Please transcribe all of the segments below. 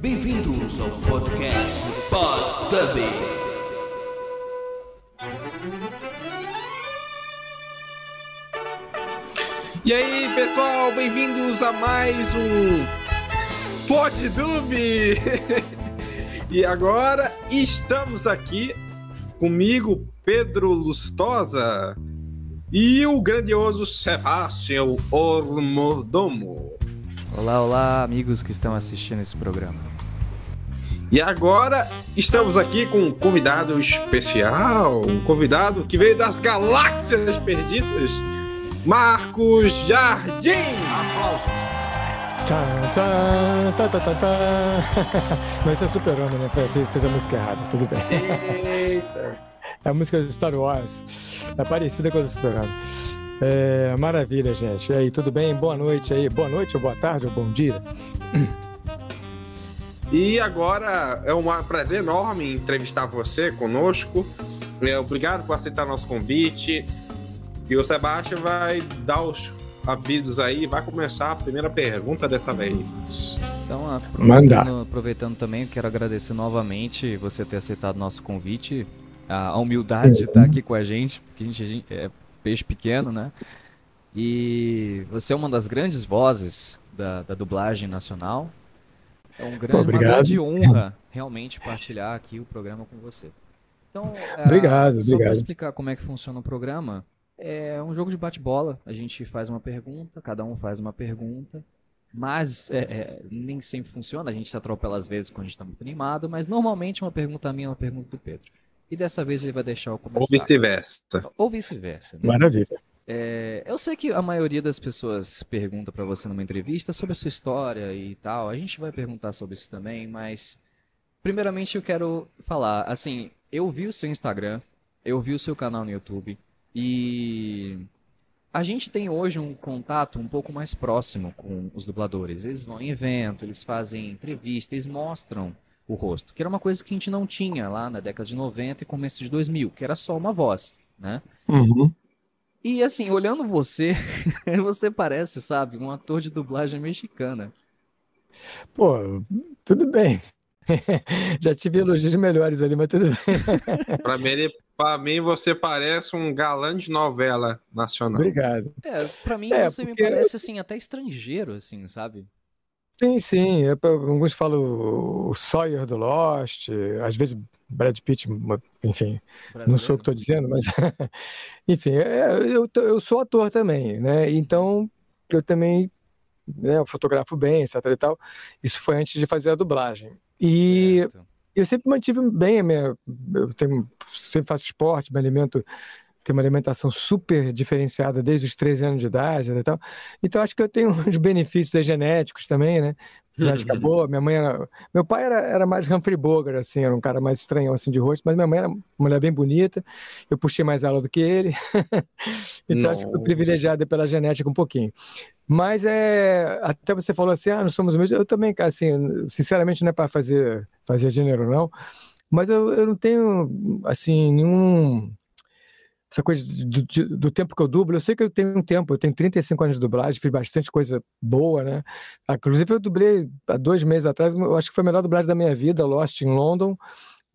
Bem-vindos ao podcast Pós Dub. E aí, pessoal, bem-vindos a mais um Pod Dub. e agora estamos aqui comigo, Pedro Lustosa e o grandioso Sebastião Ormodomo. Olá, olá, amigos que estão assistindo esse programa. E agora estamos aqui com um convidado especial, um convidado que veio das galáxias perdidas, Marcos Jardim. Aplausos. Tchan, tchan, tchan, tchan, Mas isso é super-homem, né? Fiz a música errada, tudo bem. Eita. É a música de Star Wars. É parecida com a do super-homem. É, maravilha, gente. E aí, tudo bem? Boa noite aí. Boa noite, ou boa tarde, ou bom dia. E agora é um prazer enorme entrevistar você conosco. É, obrigado por aceitar nosso convite. E o Sebastião vai dar os avisos aí, vai começar a primeira pergunta dessa vez. Então, aproveitando, aproveitando também, quero agradecer novamente você ter aceitado nosso convite, a humildade de uhum. estar tá aqui com a gente, porque a gente, a gente é, peixe pequeno, né? E você é uma das grandes vozes da, da dublagem nacional. É um grande, uma grande honra realmente partilhar aqui o programa com você. Então, é, obrigado, é, só para explicar como é que funciona o programa, é um jogo de bate-bola. A gente faz uma pergunta, cada um faz uma pergunta, mas é, é, nem sempre funciona. A gente se atropela às vezes quando a gente está muito animado, mas normalmente uma pergunta minha é uma pergunta do Pedro. E dessa vez ele vai deixar o começar. Ou vice-versa. Ou vice-versa. Né? Maravilha. É, eu sei que a maioria das pessoas pergunta para você numa entrevista sobre a sua história e tal. A gente vai perguntar sobre isso também, mas primeiramente eu quero falar, assim, eu vi o seu Instagram, eu vi o seu canal no YouTube e a gente tem hoje um contato um pouco mais próximo com os dubladores. Eles vão em evento, eles fazem entrevista, eles mostram o rosto, que era uma coisa que a gente não tinha lá na década de 90 e começo de 2000, que era só uma voz, né? Uhum. E assim, olhando você, você parece, sabe, um ator de dublagem mexicana. Pô, tudo bem. Já tive elogios melhores ali, mas tudo bem. pra, mim, ele, pra mim, você parece um galã de novela nacional. Obrigado. É, pra mim, é, você me parece, assim, até estrangeiro, assim, sabe? Sim, sim. É alguns falam o Sawyer do Lost, às vezes Brad Pitt, enfim, Brasileiro. não sou o que estou dizendo, mas enfim, é, é, eu, eu sou ator também, né? Então eu também né, eu fotografo bem, etc e tal. Isso foi antes de fazer a dublagem. E certo. eu sempre mantive bem a minha. Eu tenho, sempre faço esporte, me alimento tem uma alimentação super diferenciada desde os 13 anos de idade né, e tal. Então acho que eu tenho uns benefícios genéticos também, né? já uhum. boa, minha mãe era... Meu pai era, era mais Humphrey Bogart, assim, era um cara mais estranhão, assim, de rosto, mas minha mãe era uma mulher bem bonita, eu puxei mais aula do que ele, então Não. acho que fui privilegiado pela genética um pouquinho. Mas é, até você falou assim, ah, não somos o mesmo, eu também, assim, sinceramente não é para fazer, fazer gênero não, mas eu, eu não tenho, assim, nenhum essa coisa do, do, tempo que eu dublo, eu sei que eu tenho um tempo, eu tenho 35 anos de dublagem, fiz bastante coisa boa, né? Inclusive eu dublei há dois meses atrás, eu acho que foi a melhor dublagem da minha vida, Lost in London,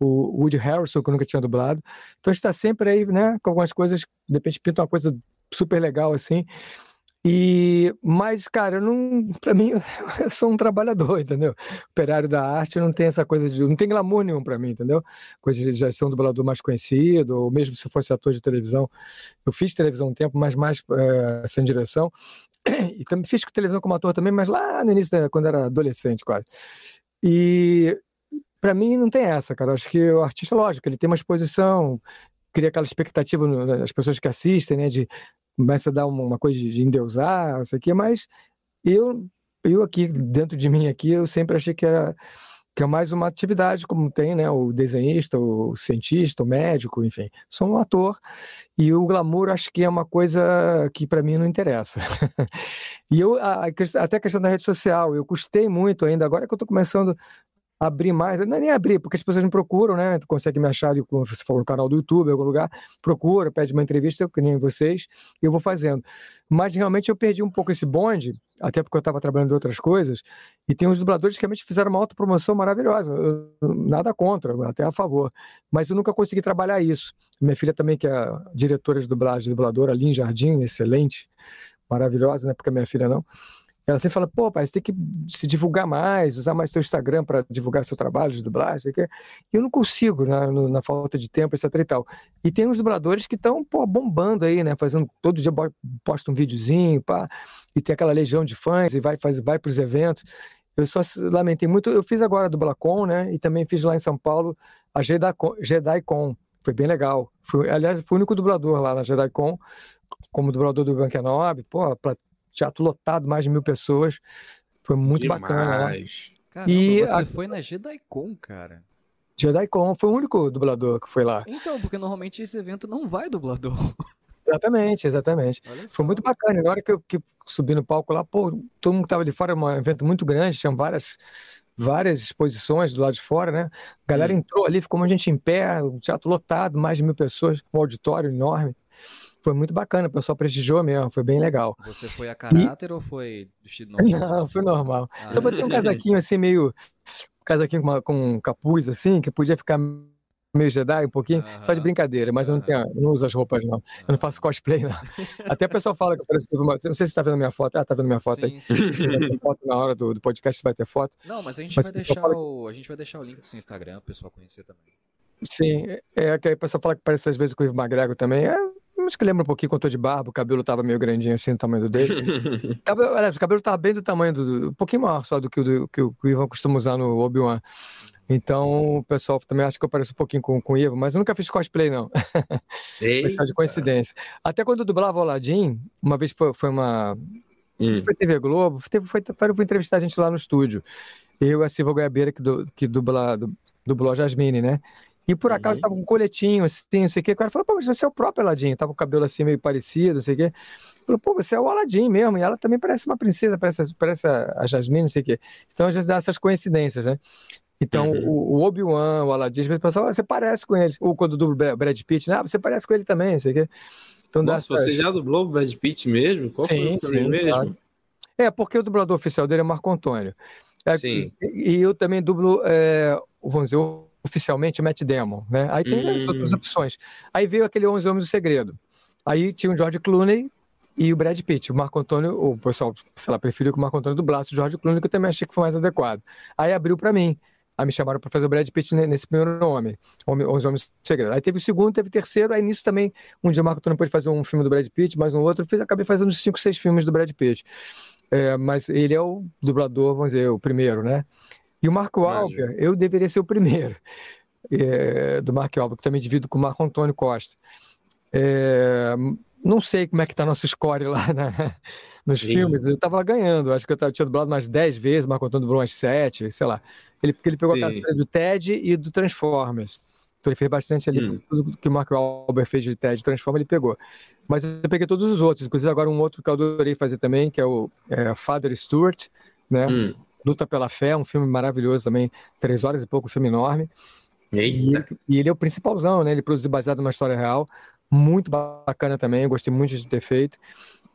o Woody Harrelson, que eu nunca tinha dublado. Então a gente está sempre aí, né, com algumas coisas, de repente pinta uma coisa super legal, assim, e, mas, cara, não, para mim, eu sou um trabalhador, entendeu? Operário da arte não tem essa coisa de. não tem glamour nenhum para mim, entendeu? Coisa de já ser um dublador mais conhecido, ou mesmo se fosse ator de televisão. Eu fiz televisão um tempo, mas mais é, sem direção. E também fiz televisão como ator também, mas lá no início, quando era adolescente quase. E para mim não tem essa, cara. Eu acho que o artista, lógico, ele tem uma exposição, cria aquela expectativa nas pessoas que assistem, né, de começa a dar uma coisa de endeusar, isso aqui, mas eu, eu aqui, dentro de mim aqui, eu sempre achei que era que é mais uma atividade, como tem né, o desenhista, o cientista, o médico, enfim. Sou um ator e o glamour acho que é uma coisa que para mim não interessa. e eu, a, até a questão da rede social, eu custei muito ainda, agora que eu estou começando abrir mais, não é nem abrir, porque as pessoas me procuram, né? Tu consegue me achar, como você falou, no canal do YouTube, em algum lugar, procura, pede uma entrevista, que nem vocês, e eu vou fazendo. Mas realmente eu perdi um pouco esse bonde, até porque eu estava trabalhando em outras coisas, e tem uns dubladores que realmente fizeram uma autopromoção maravilhosa, eu, nada contra, até a favor, mas eu nunca consegui trabalhar isso. Minha filha também, que é diretora de dublagem, dubladora ali em Jardim, excelente, maravilhosa, né? Porque minha filha não ela sempre fala, pô, pai, você tem que se divulgar mais, usar mais seu Instagram para divulgar seu trabalho de dublagem. Que... Eu não consigo, na, né, na, falta de tempo, etc e tal. E tem uns dubladores que estão, pô, bombando aí, né? Fazendo, todo dia posta um videozinho, pá, e tem aquela legião de fãs, e vai, faz, vai os eventos. Eu só lamentei muito, eu fiz agora a Dublacon, né? E também fiz lá em São Paulo a JediCon, con foi bem legal. Fui, aliás, fui o único dublador lá na JediCon, como dublador do Banquenob, pô, teatro lotado, mais de mil pessoas. Foi muito Demais. bacana. Né? Caramba, e você a... foi na JediCon, cara. JediCon foi o único dublador que foi lá. Então, porque normalmente esse evento não vai dublador. Exatamente, exatamente. Foi muito bacana. Na hora que eu que subi no palco lá, pô, todo mundo que tava de fora, era é um evento muito grande, tinha várias várias exposições do lado de fora, né? A galera hum. entrou ali, ficou uma gente em pé, o um teatro lotado, mais de mil pessoas, um auditório enorme foi muito bacana, o pessoal prestigiou mesmo, foi bem legal. Você foi a caráter e... ou foi vestido normal? Não, foi normal. Ah. Só botei um casaquinho assim, meio. casaquinho com, uma, com um capuz, assim, que podia ficar meio Jedi um pouquinho, só de brincadeira, mas eu não tenho, não uso as roupas não, eu não faço cosplay não. Até o pessoal fala que eu pareço, não sei se você está vendo minha foto, ah, tá vendo minha foto sim, aí. Sim. Se foto na hora do, do podcast vai ter foto. Não, mas a gente mas vai deixar o, a gente vai deixar o link do seu Instagram, o pessoal conhecer também. Sim, é, é que a pessoa fala que parece às vezes com o Ivo Magrego também, é mas que lembra um pouquinho quando eu tô de barba, o cabelo tava meio grandinho assim, do tamanho do dele. cabelo, aliás, o cabelo tava bem do tamanho do, Um pouquinho maior só do que o, do, que o, Ivan costuma usar no Obi-Wan. Então, o pessoal também acha que eu pareço um pouquinho com, com o Ivo, mas eu nunca fiz cosplay, não. Foi de coincidência. Até quando eu dublava o Aladdin, uma vez foi, foi uma. Não sei se hum. foi TV Globo, teve, foi, foi, foi, entrevistar a gente lá no estúdio. Eu e a Silva Goiabeira, que, do, que dubla, dublou a Jasmine, né? E por acaso estava uhum. com um coletinho, assim, não sei o quê. O cara falou, pô, mas você é o próprio Aladim. Tava tá com o cabelo assim meio parecido, não sei o quê. Falou, pô, você é o Aladim mesmo. E ela também parece uma princesa, parece, parece a Jasmine, não sei o quê. Então às vezes dá essas coincidências, né? Então, uhum. o, Obi-Wan, o Aladim, o pessoal, ah, você parece com ele. Ou quando dubla o Brad Pitt, né? Ah, você parece com ele também, não sei o quê. Então, Nossa, dá você já dublou o Brad Pitt mesmo? Qual sim, foi o sim, mesmo? Claro. É, porque o dublador oficial dele é Marco Antônio. É, sim. E, e, eu também dublo, é, vamos dizer, o oficialmente Matt Damon, né? Aí tem hum. as outras opções. Aí veio aquele 11 Homens do Segredo. Aí tinha o George Clooney e o Brad Pitt. O Marco Antônio, o pessoal, sei lá, preferiu que o Marco Antônio dublasse o George Clooney, que eu também achei que foi mais adequado. Aí abriu para mim. Aí me chamaram para fazer o Brad Pitt nesse primeiro nome, Os Homens do Segredo. Aí teve o segundo, teve o terceiro, aí nisso também, um dia o Marco Antônio pôde fazer um filme do Brad Pitt, mais um outro, fiz, acabei fazendo cinco, seis filmes do Brad Pitt. É, mas ele é o dublador, vamos dizer, o primeiro, né? E o Marco Imagina. eu deveria ser o primeiro é, do Marco Alper, que também é divido com o Marco Antônio Costa. É, não sei como é que está nosso score lá nos Sim. filmes. Eu estava ganhando, acho que eu, tinha dublado mais 10 vezes, Marco Antônio dublou umas 7, sei lá. Ele, porque ele pegou Sim. a carteira do TED e do Transformers. Então ele fez bastante ali, hum. tudo que o Mark Wahlberg fez de TED Transforma, ele pegou. Mas eu peguei todos os outros, inclusive agora um outro que eu adorei fazer também, que é o é, Father Stewart, né? Hum. Luta pela Fé, um filme maravilhoso também, três horas e pouco, um filme enorme. E ele, e ele, é o principalzão, né? Ele produziu baseado numa história real, muito bacana também, gostei muito de ter feito.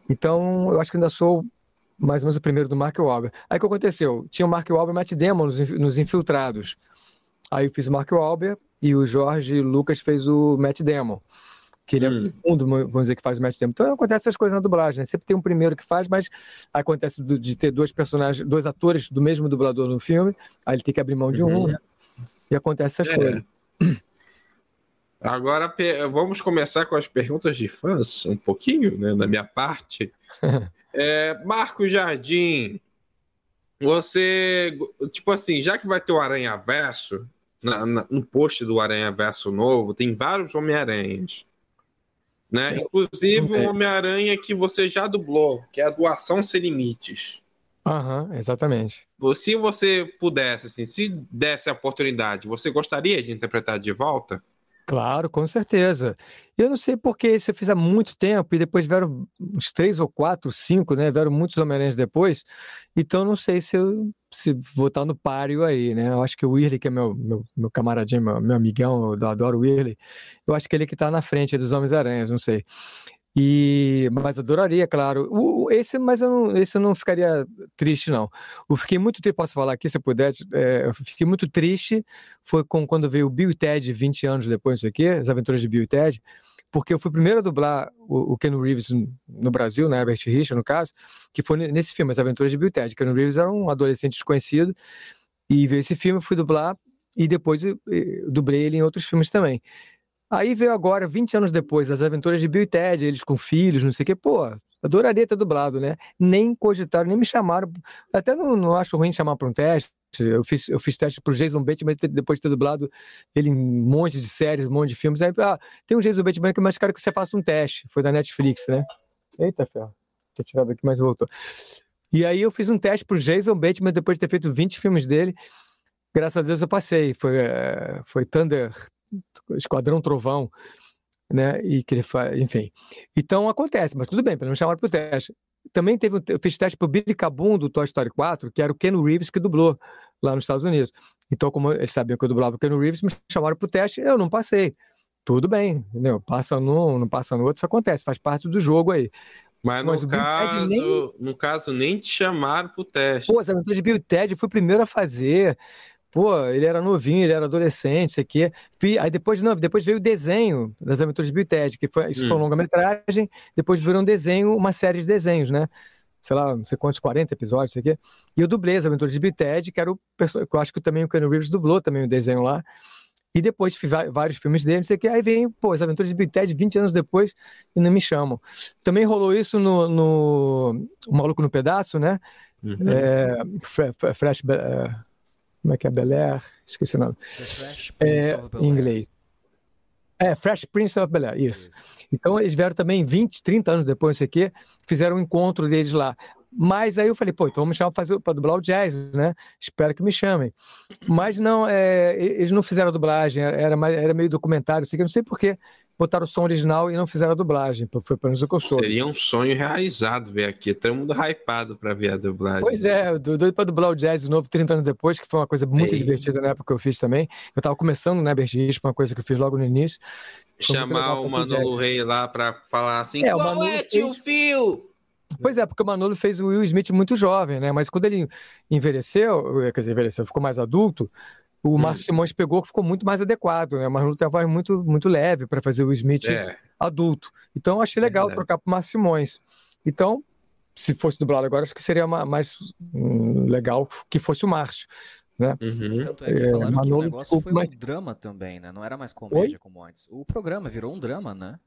Então, eu acho que ainda sou mais ou menos o primeiro do Mark Wahlberg. Aí o que aconteceu? Tinha o Mark Wahlberg e o Matt Damon nos, nos Infiltrados. Aí eu fiz o Mark Wahlberg e o Jorge Lucas fez o Matt Damon que ele é o hum. segundo, vamos dizer, que faz o match tempo. Então acontece essas coisas na dublagem, né? Sempre tem um primeiro que faz, mas acontece do, de ter dois personagens, dois atores do mesmo dublador no filme, aí ele tem que abrir mão de um, uhum. né? E acontece essas é. coisas. Agora vamos começar com as perguntas de fãs, um pouquinho, né, da minha parte. é, Marco Jardim, você, tipo assim, já que vai ter o Aranha Verso, na, na, no post do Aranha Verso novo, tem vários Homem-Aranhas. Né? É, Inclusive é. o Homem-Aranha que você já dublou, que é a doação sem limites. Aham, exatamente. Se você pudesse, assim, se desse a oportunidade, você gostaria de interpretar de volta? Claro, com certeza. Eu não sei porque você fez há muito tempo e depois vieram uns três ou quatro, cinco, né? Vieram muitos Homem-Aranhas depois. Então não sei se eu se botar no páreo aí, né? Eu acho que o Whirley, que é meu, meu, meu camaradinho, meu, meu amigão, eu adoro o Whirley, eu acho que ele que tá na frente dos Homens-Aranhas, não sei. E, mas adoraria, claro. O, esse, mas eu não, esse eu não ficaria triste, não. Eu fiquei muito triste, posso falar aqui se eu puder. É, eu fiquei muito triste. Foi com, quando veio o Bill e Ted, 20 anos depois isso aqui, as aventuras de Bill e Ted porque eu fui o primeiro a dublar o, o Ken Reeves no Brasil, né, Herbert Richard, no caso, que foi nesse filme, As Aventuras de Bill Ted. Ken Reeves era um adolescente desconhecido e veio esse filme, fui dublar e depois eu, eh, eu dublei ele em outros filmes também. Aí veio agora, 20 anos depois, As Aventuras de Bill e Ted, eles com filhos, não sei o quê. Pô, adoraria ter dublado, né? Nem cogitaram, nem me chamaram. Até não, não acho ruim chamar para um teste, eu fiz, eu fiz teste pro Jason Bateman depois de ter dublado ele em um monte de séries, um monte de filmes. Aí, ah, tem um Jason Bateman que é mais quero que você faça um teste. Foi da Netflix, né? Eita, ferro. eu tirar aqui, mas voltou. E aí eu fiz um teste pro Jason Bateman depois de ter feito 20 filmes dele. Graças a Deus eu passei. Foi, eh, foi Thunder, Esquadrão Trovão, né? E que ele enfim. Então acontece, mas tudo bem, pelo menos chamaram pro teste também teve um, eu fiz teste pro Billy Cabum do Toy Story 4, que era o Ken Reeves que dublou lá nos Estados Unidos. Então, como eles sabiam que eu dublava o Ken Reeves, me chamaram pro teste, eu não passei. Tudo bem, entendeu? Passa num, não passa no outro, isso acontece, faz parte do jogo aí. Mas, Mas no, caso, nem... no caso, nem te chamaram pro teste. Pô, as aventuras de Bill Ted eu fui o primeiro a fazer. Pô, ele era novinho, ele era adolescente, isso aqui. Aí depois, não, depois veio o desenho das aventuras de Bill Ted, que foi, isso hum. foi uma longa-metragem, depois virou um desenho, uma série de desenhos, né? Sei lá, não sei quantos, 40 episódios, isso aqui. E eu dublei as aventuras de Bill Ted, que era o eu acho que também o Ken Reeves dublou também o desenho lá. E depois vários filmes dele, não sei o que. Aí vem, pô, as aventuras de Big Ted 20 anos depois e não me chamam. Também rolou isso no, no o Maluco no Pedaço, né? Uhum. É, Fresh, Fresh como é que é? Bel Air? Esqueci o nome. É, em inglês. É, Fresh Prince of Bel-Air, isso. isso. Então eles vieram também 20, 30 anos depois, não sei o quê, fizeram um encontro deles lá. Mas aí eu falei, pô, então vamos chamar para dublar o jazz, né? Espero que me chamem. Mas não, é, eles não fizeram a dublagem, é, era, era meio documentário, assim, eu não sei porquê. Botaram o som original e não fizeram a dublagem. Foi para menos o que eu Seria um sonho realizado ver aqui. Todo mundo hypado para ver a dublagem. Pois é, doido para dublar o jazz de novo 30 anos depois, que foi uma coisa muito Ei. divertida na época que eu fiz também. Eu estava começando né, Bergismo, uma coisa que eu fiz logo no início. Chamar o Manolo Rei lá para falar assim: é, qual o é, tio fez... Fio? Pois é, porque o Manolo fez o Will Smith muito jovem, né? Mas quando ele envelheceu, eh, quer dizer, envelheceu, ficou mais adulto, o Márcio hum. Simões pegou, ficou muito mais adequado, né? O Manolo tem uma voz muito, muito leve para fazer o Will Smith é. adulto. Então, eu achei é legal é trocar para o Márcio Simões. Então, se fosse dublado agora, acho que seria mais hum, legal que fosse o Márcio. Né? Uhum. Tanto é que é, falaram é, que o negócio foi um drama também, né? Não era mais comédia Oi? como antes. O programa virou um drama, né?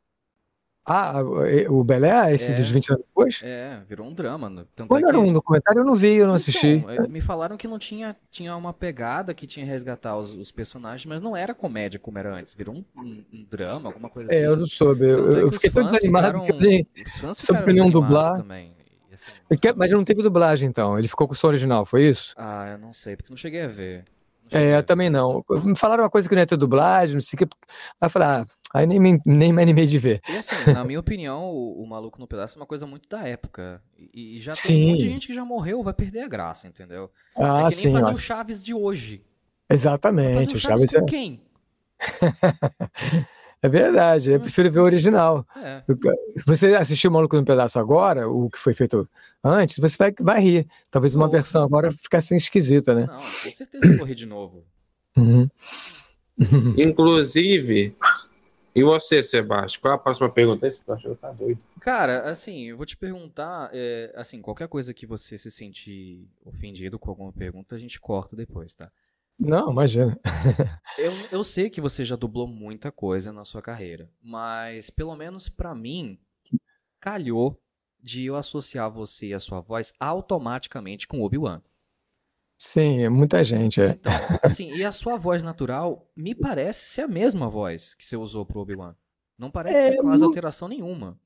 Ah, o Belé, ah, esse é, dos 20 anos depois? É, virou um drama. Né? Quando é que... era um documentário, eu não vi, eu não então, assisti. É, me falaram que não tinha, tinha uma pegada que tinha resgatar os, os personagens, mas não era comédia como era antes, virou um, um, um drama, alguma coisa é, assim. É, eu não soube, eu, eu, fiquei tão desanimado ficaram, que eu nem soube assim, não dublar. Também. Assim, mas não teve dublagem então, ele ficou com o som original, foi isso? Ah, eu não sei, porque não cheguei a ver. É, eu também não. Me falaram uma coisa que não ia é ter dublagem, não sei o que. Aí eu falei, ah, aí nem nem me animei de ver. E assim, na minha opinião, o, o, Maluco no Pedaço é uma coisa muito da época. E, e já sim. tem de gente que já morreu, vai perder a graça, entendeu? Ah, é que sim, nem fazer o Chaves de hoje. Exatamente. Fazer o Chaves, o Chaves com é... quem? É verdade, eu hum. prefiro ver o original. É. Se você assistiu o Maluco no Pedaço agora, o que foi feito antes, você vai, vai rir. Talvez uma Pô, versão agora ficasse assim esquisita, né? Não, com certeza eu vou rir de novo. Uhum. Inclusive, e você, Sebastião? Qual é a próxima pergunta? Esse tá doido. Cara, assim, eu vou te perguntar, é, assim, qualquer coisa que você se sentir ofendido com alguma pergunta, a gente corta depois, tá? Não, imagina. eu, eu sei que você já dublou muita coisa na sua carreira, mas pelo menos para mim, calhou de eu associar você e a sua voz automaticamente com Obi-Wan. Sim, é muita gente é. Então, assim, e a sua voz natural me parece ser a mesma voz que você usou pro Obi-Wan. Não parece é, ter quase alteração nenhuma.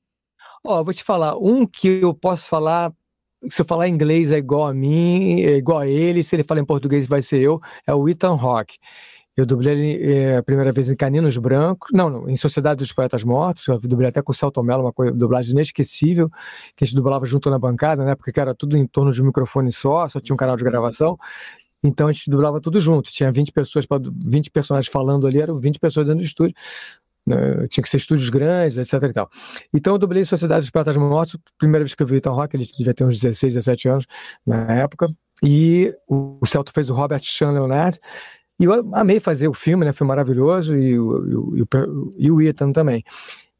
Ó, vou te falar, um que eu posso falar se eu falar inglês é igual a mim, é igual a ele, se ele falar em português vai ser eu, é o Ethan Hawke. Eu dublei ele é, a primeira vez em Caninos Brancos, não, não, em Sociedade dos Poetas Mortos, eu dublei até com o Celto Mello, uma coisa, dublagem inesquecível, que a gente dublava junto na bancada, né, porque era tudo em torno de um microfone só, só tinha um canal de gravação, então a gente dublava tudo junto, tinha 20 pessoas, pra, 20 personagens falando ali, eram 20 pessoas dentro do estúdio, né, tinha que ser estúdios grandes, etc e tal. Então eu dublei Sociedade dos Pratas Mortos, primeira vez que eu vi Ethan Rock, ele devia ter uns 16, 17 anos na época, e o, o Celto fez o Robert Sean Leonard, e eu amei fazer o filme, né, foi maravilhoso, e, o, e, o, e o Ethan também.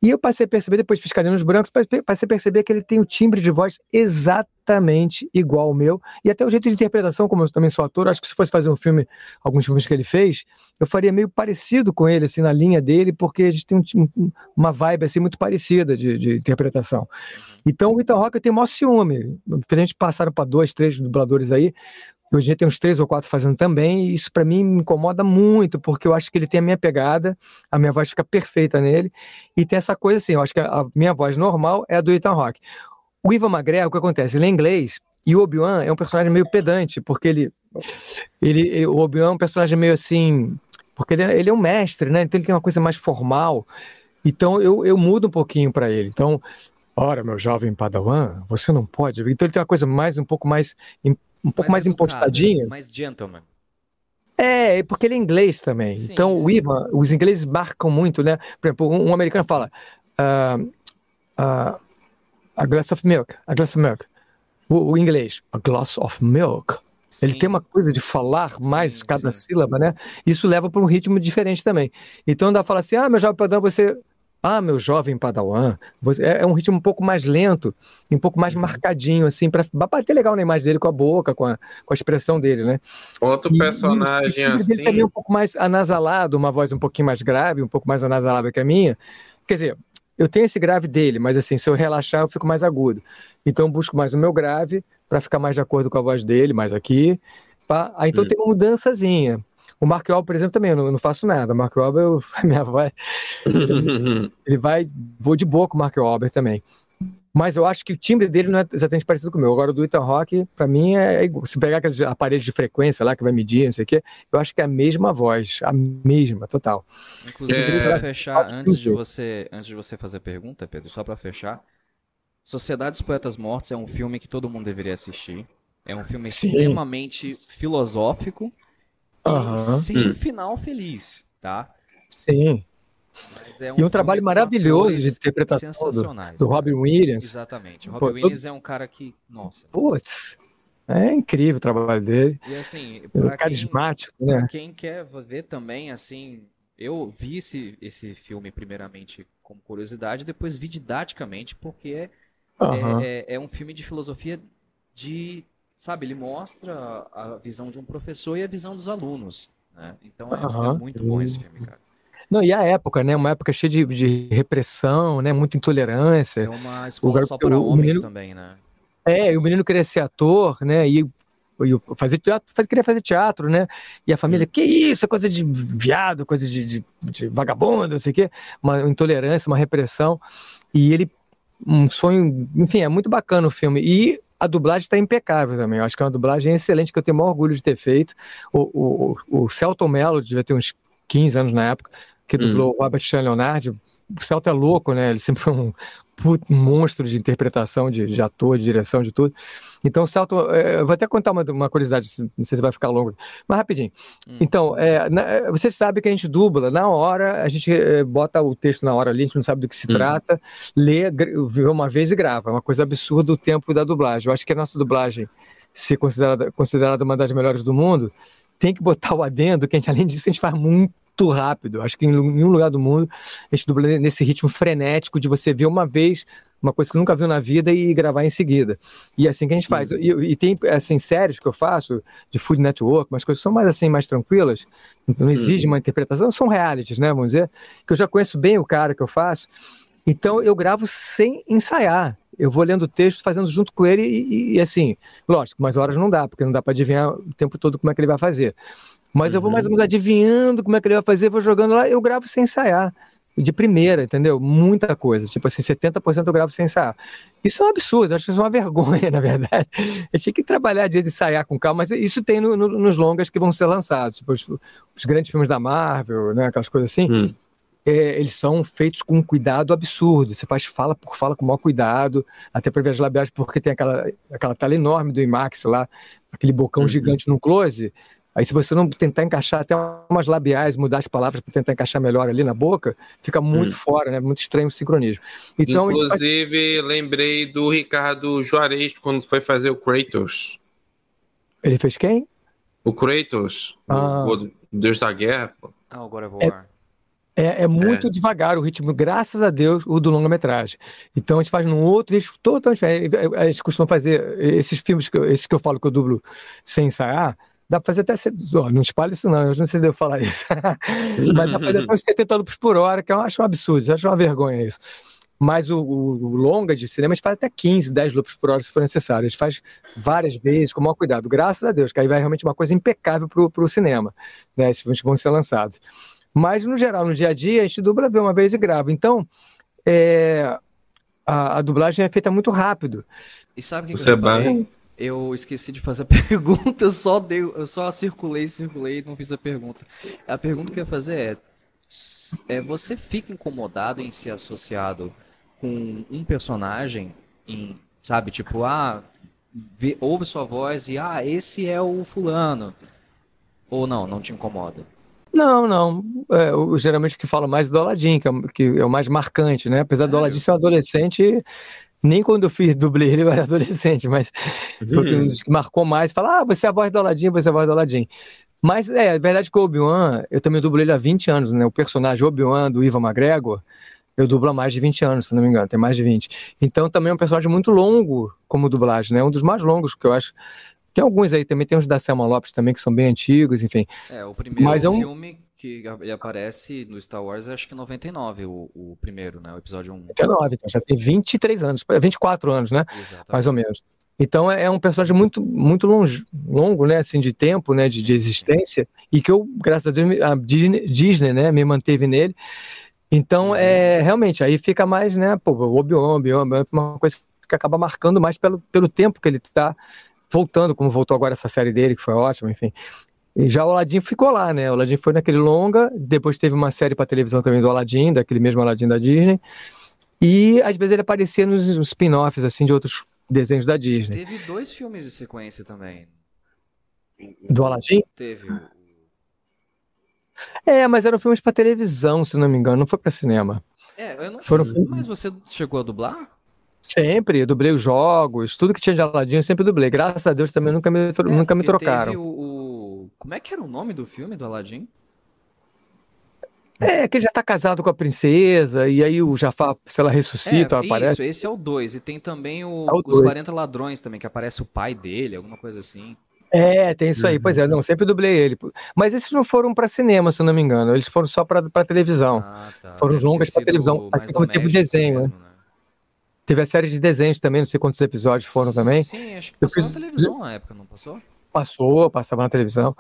E eu passei a perceber, depois fiscalizar os brancos, passei a perceber que ele tem o timbre de voz exatamente igual ao meu. E até o jeito de interpretação, como eu também sou ator, acho que se fosse fazer um filme, alguns filmes que ele fez, eu faria meio parecido com ele, assim, na linha dele, porque a gente tem um, uma vibe, assim, muito parecida de, de interpretação. Então, o Ethan Rock, eu tenho o maior ciúme. A passaram para dois, três dubladores aí. Hoje tem uns três ou quatro fazendo também, e isso para mim me incomoda muito, porque eu acho que ele tem a minha pegada, a minha voz fica perfeita nele, e tem essa coisa assim, eu acho que a minha voz normal é a do Ethan Rock. O Ivan McGregor, o que acontece? Ele é inglês, e o Obi-Wan é um personagem meio pedante, porque ele, ele, ele o Obi-Wan é um personagem meio assim, porque ele, é, ele é um mestre, né? Então ele tem uma coisa mais formal, então eu, eu mudo um pouquinho para ele. Então Ora, meu jovem padawan, você não pode. Então ele tem uma coisa mais um pouco mais um pouco mais, é mais né? impostadinho. Mais gentleman. É, porque ele é inglês também. Sim, então, sim, o Ivan, sim. os ingleses marcam muito, né? Por exemplo, um americano fala uh, uh, a glass of milk, a glass of milk. O, o inglês, a glass of milk. Ele tem uma coisa de falar mais cada sílaba, né? Isso leva para um ritmo diferente também. Então, dá para falar assim, ah, meu jovem padrão, você ah, meu jovem padawan. É, é um ritmo um pouco mais lento, um pouco mais uhum. marcadinho, assim, para bater legal na imagem dele com a boca, com a, com a expressão dele, né? Outro e, personagem e, assim. Ele também é um pouco mais anasalado, uma voz um pouquinho mais grave, um pouco mais anasalada que a minha. Quer dizer, eu tenho esse grave dele, mas assim, se eu relaxar, eu fico mais agudo. Então, eu busco mais o meu grave para ficar mais de acordo com a voz dele, mais aqui. Ah, então, hum. tem uma mudançazinha. O Mark Wahlberg, por exemplo, também, eu não, eu não faço nada. O Mark Wahlberg, minha avó é... Ele vai, vou de boa com o Mark Wahlberg também. Mas eu acho que o timbre dele não é exatamente parecido com o meu. Agora, o do Ethan Rock, pra mim, é, é igual. Se pegar aqueles aparelhos de frequência lá que vai medir, não sei o quê, eu acho que é a mesma voz, a mesma, total. Inclusive, é... pra fechar, antes de, você, antes de você fazer a pergunta, Pedro, só pra fechar, Sociedade dos Poetas Mortos é um filme que todo mundo deveria assistir. É um filme Sim. extremamente filosófico uhum. sem final feliz, tá? Sim. É um e um trabalho maravilhoso de interpretação do, do Robin Williams. Exatamente. O Robin Pô, Williams é um cara que, nossa. Putz, é incrível o trabalho dele. E assim, é carismático, quem, né? Quem quer ver também, assim, eu vi esse, esse filme primeiramente como curiosidade, depois vi didaticamente, porque é, é, é, é um filme de filosofia de sabe, ele mostra a visão de um professor e a visão dos alunos. Né? Então é, uhum. é muito bom esse filme, cara. Não, e a época, né? Uma época cheia de, de repressão, né? Muita intolerância. É uma escola só para homens menino... também, né? É, e o menino queria ser ator, né? E, e fazer teatro, faz, queria fazer teatro, né? E a família, hum. que isso, é coisa de viado, coisa de, de, de vagabundo, não sei o quê. Uma intolerância, uma repressão. E ele, um sonho, enfim, é muito bacana o filme. E a dublagem está impecável também. Eu acho que é uma dublagem excelente, que eu tenho o maior orgulho de ter feito. O, o, o Celton Mello, devia ter uns 15 anos na época, que hum. dublou hum. o Robert Sean Leonard. O Celton é louco, né? Ele sempre foi um, puto monstro de interpretação, de, de, ator, de direção, de tudo. Então, salto é, eu vou até contar uma, uma, curiosidade, não sei se vai ficar longo, mas rapidinho. Hum. Então, é, na, é, você sabe que a gente dubla, na hora, a gente é, bota o texto na hora ali, a gente não sabe do que se hum. trata, lê, vê uma vez e grava. É uma coisa absurda o tempo da dublagem. Eu acho que a nossa dublagem, se considerada, considerada uma das melhores do mundo, tem que botar o adendo, que a gente, além disso, a gente faz muito muito rápido. Acho que em nenhum lugar do mundo a gente dubla nesse ritmo frenético de você ver uma vez uma coisa que nunca viu na vida e gravar em seguida. E é assim que a gente faz. Uhum. E, e, tem, assim, séries que eu faço de Food Network, mas coisas são mais, assim, mais tranquilas, não exige uhum. uma interpretação, são realities, né, vamos dizer, que eu já conheço bem o cara que eu faço, então eu gravo sem ensaiar. Eu vou lendo o texto, fazendo junto com ele e, e assim, lógico, mas horas não dá, porque não dá para adivinhar o tempo todo como é que ele vai fazer. Mas uhum. eu vou mais ou uhum. menos adivinhando como é que ele vai fazer, vou jogando lá, eu gravo sem ensaiar. De primeira, entendeu? Muita coisa. Tipo assim, 70% eu gravo sem ensaiar. Isso é um absurdo, acho que isso é uma vergonha, na verdade. Eu tinha que trabalhar de ensaiar com calma, mas isso tem no, no, nos longas que vão ser lançados. Tipo, os, os, grandes filmes da Marvel, né? Aquelas coisas assim. Hum. É, eles são feitos com um cuidado absurdo. Você faz fala por fala com o maior cuidado, até para ver as labiais, porque tem aquela, aquela tela enorme do IMAX lá, aquele bocão uhum. gigante no close. Aí, se você não tentar encaixar até umas labiais, mudar as palavras para tentar encaixar melhor ali na boca, fica muito hum. fora, né? Muito estranho o sincronismo. Então, Inclusive, faz... lembrei do Ricardo Juarez quando foi fazer o Kratos. Ele fez quem? O Kratos, ah. o Deus da Guerra. Ah, agora eu vou. É... É, é, é, muito é. devagar o ritmo, graças a Deus, o do longa-metragem. Então a gente faz num outro ritmo totalmente diferente. A gente costuma fazer esses filmes, que, esses que eu falo que eu dublo sem ensaiar, dá pra fazer até. Oh, não espalha isso, não, eu não sei se devo falar isso. Mas dá pra fazer até uns 70 anos por hora, que eu acho um absurdo, eu acho uma vergonha isso. Mas o, o, longa de cinema a gente faz até 15, 10 loops por hora se for necessário. A gente faz várias vezes, com o maior cuidado. Graças a Deus, que aí vai realmente uma coisa impecável para o cinema, né? Esses filmes vão ser lançados. Mas, no geral, no dia a dia, a gente dubla, vê uma vez e grava. Então, é, a, a, dublagem é feita muito rápido. E sabe o que, Você que eu eu esqueci de fazer a pergunta, eu só, dei, eu só circulei, circulei e não fiz a pergunta. A pergunta que eu ia fazer é, é: você fica incomodado em ser associado com um personagem, em, sabe? Tipo, ah, vê, ouve sua voz e ah, esse é o fulano. Ou não, não te incomoda? Não, não. É, eu, geralmente o que falo mais é do Aladdin, que é, que é o mais marcante, né? Apesar do Aladdin ser um adolescente, nem quando eu fiz dublê ele eu era adolescente, mas uhum. foi um dos que marcou mais. Falar, ah, você é a voz do Aladdin, você é a voz do Aladdin. Mas é, a é verdade que o Obi-Wan, eu também dublei ele há 20 anos, né? O personagem Obi-Wan do Ivan McGregor, eu dublo há mais de 20 anos, se não me engano, tem mais de 20. Então também é um personagem muito longo como dublagem, né? Um dos mais longos que eu acho. Tem alguns aí também, tem os da Selma Lopes também, que são bem antigos, enfim. É, o primeiro Mas é um... filme que ele aparece no Star Wars, acho que em 99, o, o primeiro, né? O episódio 1. 99, então já tem 23 anos, 24 é, anos, né? Exatamente. Mais ou menos. Então é, é, um personagem muito, muito longe, longo, né? Assim, de tempo, né? De, de existência. E que eu, graças a Deus, a Disney, Disney né? Me manteve nele. Então, uhum. é, realmente, aí fica mais, né? Pô, o Obi-Wan, Obi-Wan, é uma coisa que acaba marcando mais pelo, pelo tempo que ele está voltando, como voltou agora essa série dele, que foi ótima, enfim. E já o Aladdin ficou lá, né? O Aladdin foi naquele longa, depois teve uma série para televisão também do Aladdin, daquele mesmo Aladdin da Disney. E às vezes ele aparecia nos spin-offs assim de outros desenhos da Disney. Teve dois filmes de sequência também. Do Aladdin? Teve. É, mas eram filmes para televisão, se não me engano, não foi para cinema. É, eu não Foram... sei, mas você chegou a dublar? Sempre, eu dublei os jogos, tudo que tinha de Aladdin eu sempre dublei. Graças a Deus também nunca me, é, nunca me trocaram. Teve o como é que era o nome do filme do Aladdin? É, que ele já tá casado com a princesa, e aí o Jafar, se ela ressuscita, é, aparece. Isso, esse é o 2. E tem também o, é o os 40 Ladrões também, que aparece o pai dele, alguma coisa assim. É, tem isso aí. Uhum. Pois é, não, sempre dublei ele. Mas esses não foram para cinema, se eu não me engano. Eles foram só para televisão. Ah, tá. Foram longas para televisão. Acho que como teve desenho, mesmo, né? né? Teve a série de desenhos também, não sei quantos episódios foram também. Sim, acho que passou fiz... na televisão na época, não passou? passou, passava na televisão.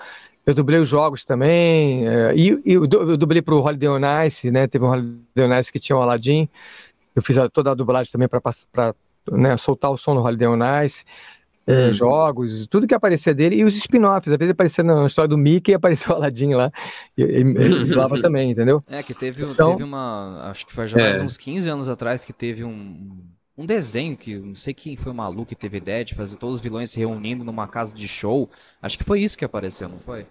Eu dublei os jogos também, eh, e, e, eu dublei para o Holiday on Ice, né? Teve um Holiday on Ice que tinha o um Aladdin. Eu fiz a, toda a dublagem também para né, soltar o som no Holiday on Ice. É, jogos, tudo que aparecia dele, e os spin-offs, às vezes aparecia na história do Mickey e apareceu o Aladdin lá, ele dublava também, entendeu? É, que teve, então, teve uma, acho que foi já é. mais uns 15 anos atrás que teve um um desenho que não sei quem foi o maluco que teve ideia de fazer todos os vilões se reunindo numa casa de show. Acho que foi isso que apareceu, não foi?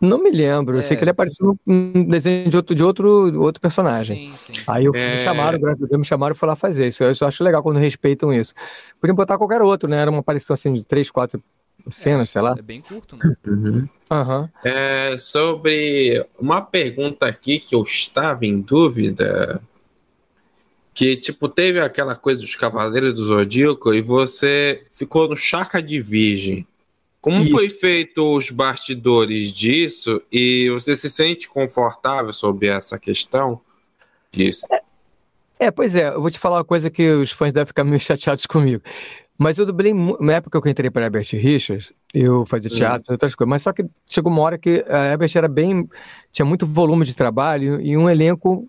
Não me lembro, é... eu sei é. que ele apareceu num desenho de outro, de outro, outro personagem. Sim, sim, Aí eu, é... me chamaram, graças a Deus, me chamaram e fui lá fazer isso. Eu acho legal quando respeitam isso. Podiam botar qualquer outro, né? Era uma aparição assim de três, quatro cenas, é, sei lá. É bem curto, né? Uhum. Uhum. É, sobre uma pergunta aqui que eu estava em dúvida que tipo teve aquela coisa dos Cavaleiros do Zodíaco e você ficou no chaca de Virgem. Como Isso. foi feito os bastidores disso e você se sente confortável sobre essa questão? Isso. É, é, pois é, eu vou te falar uma coisa que os fãs devem ficar meio chateados comigo. Mas eu dublei, na época que eu entrei para Herbert Richards, eu fazia hum. teatro, fazia outras coisas, mas só que chegou uma hora que a Herbert era bem, tinha muito volume de trabalho e um elenco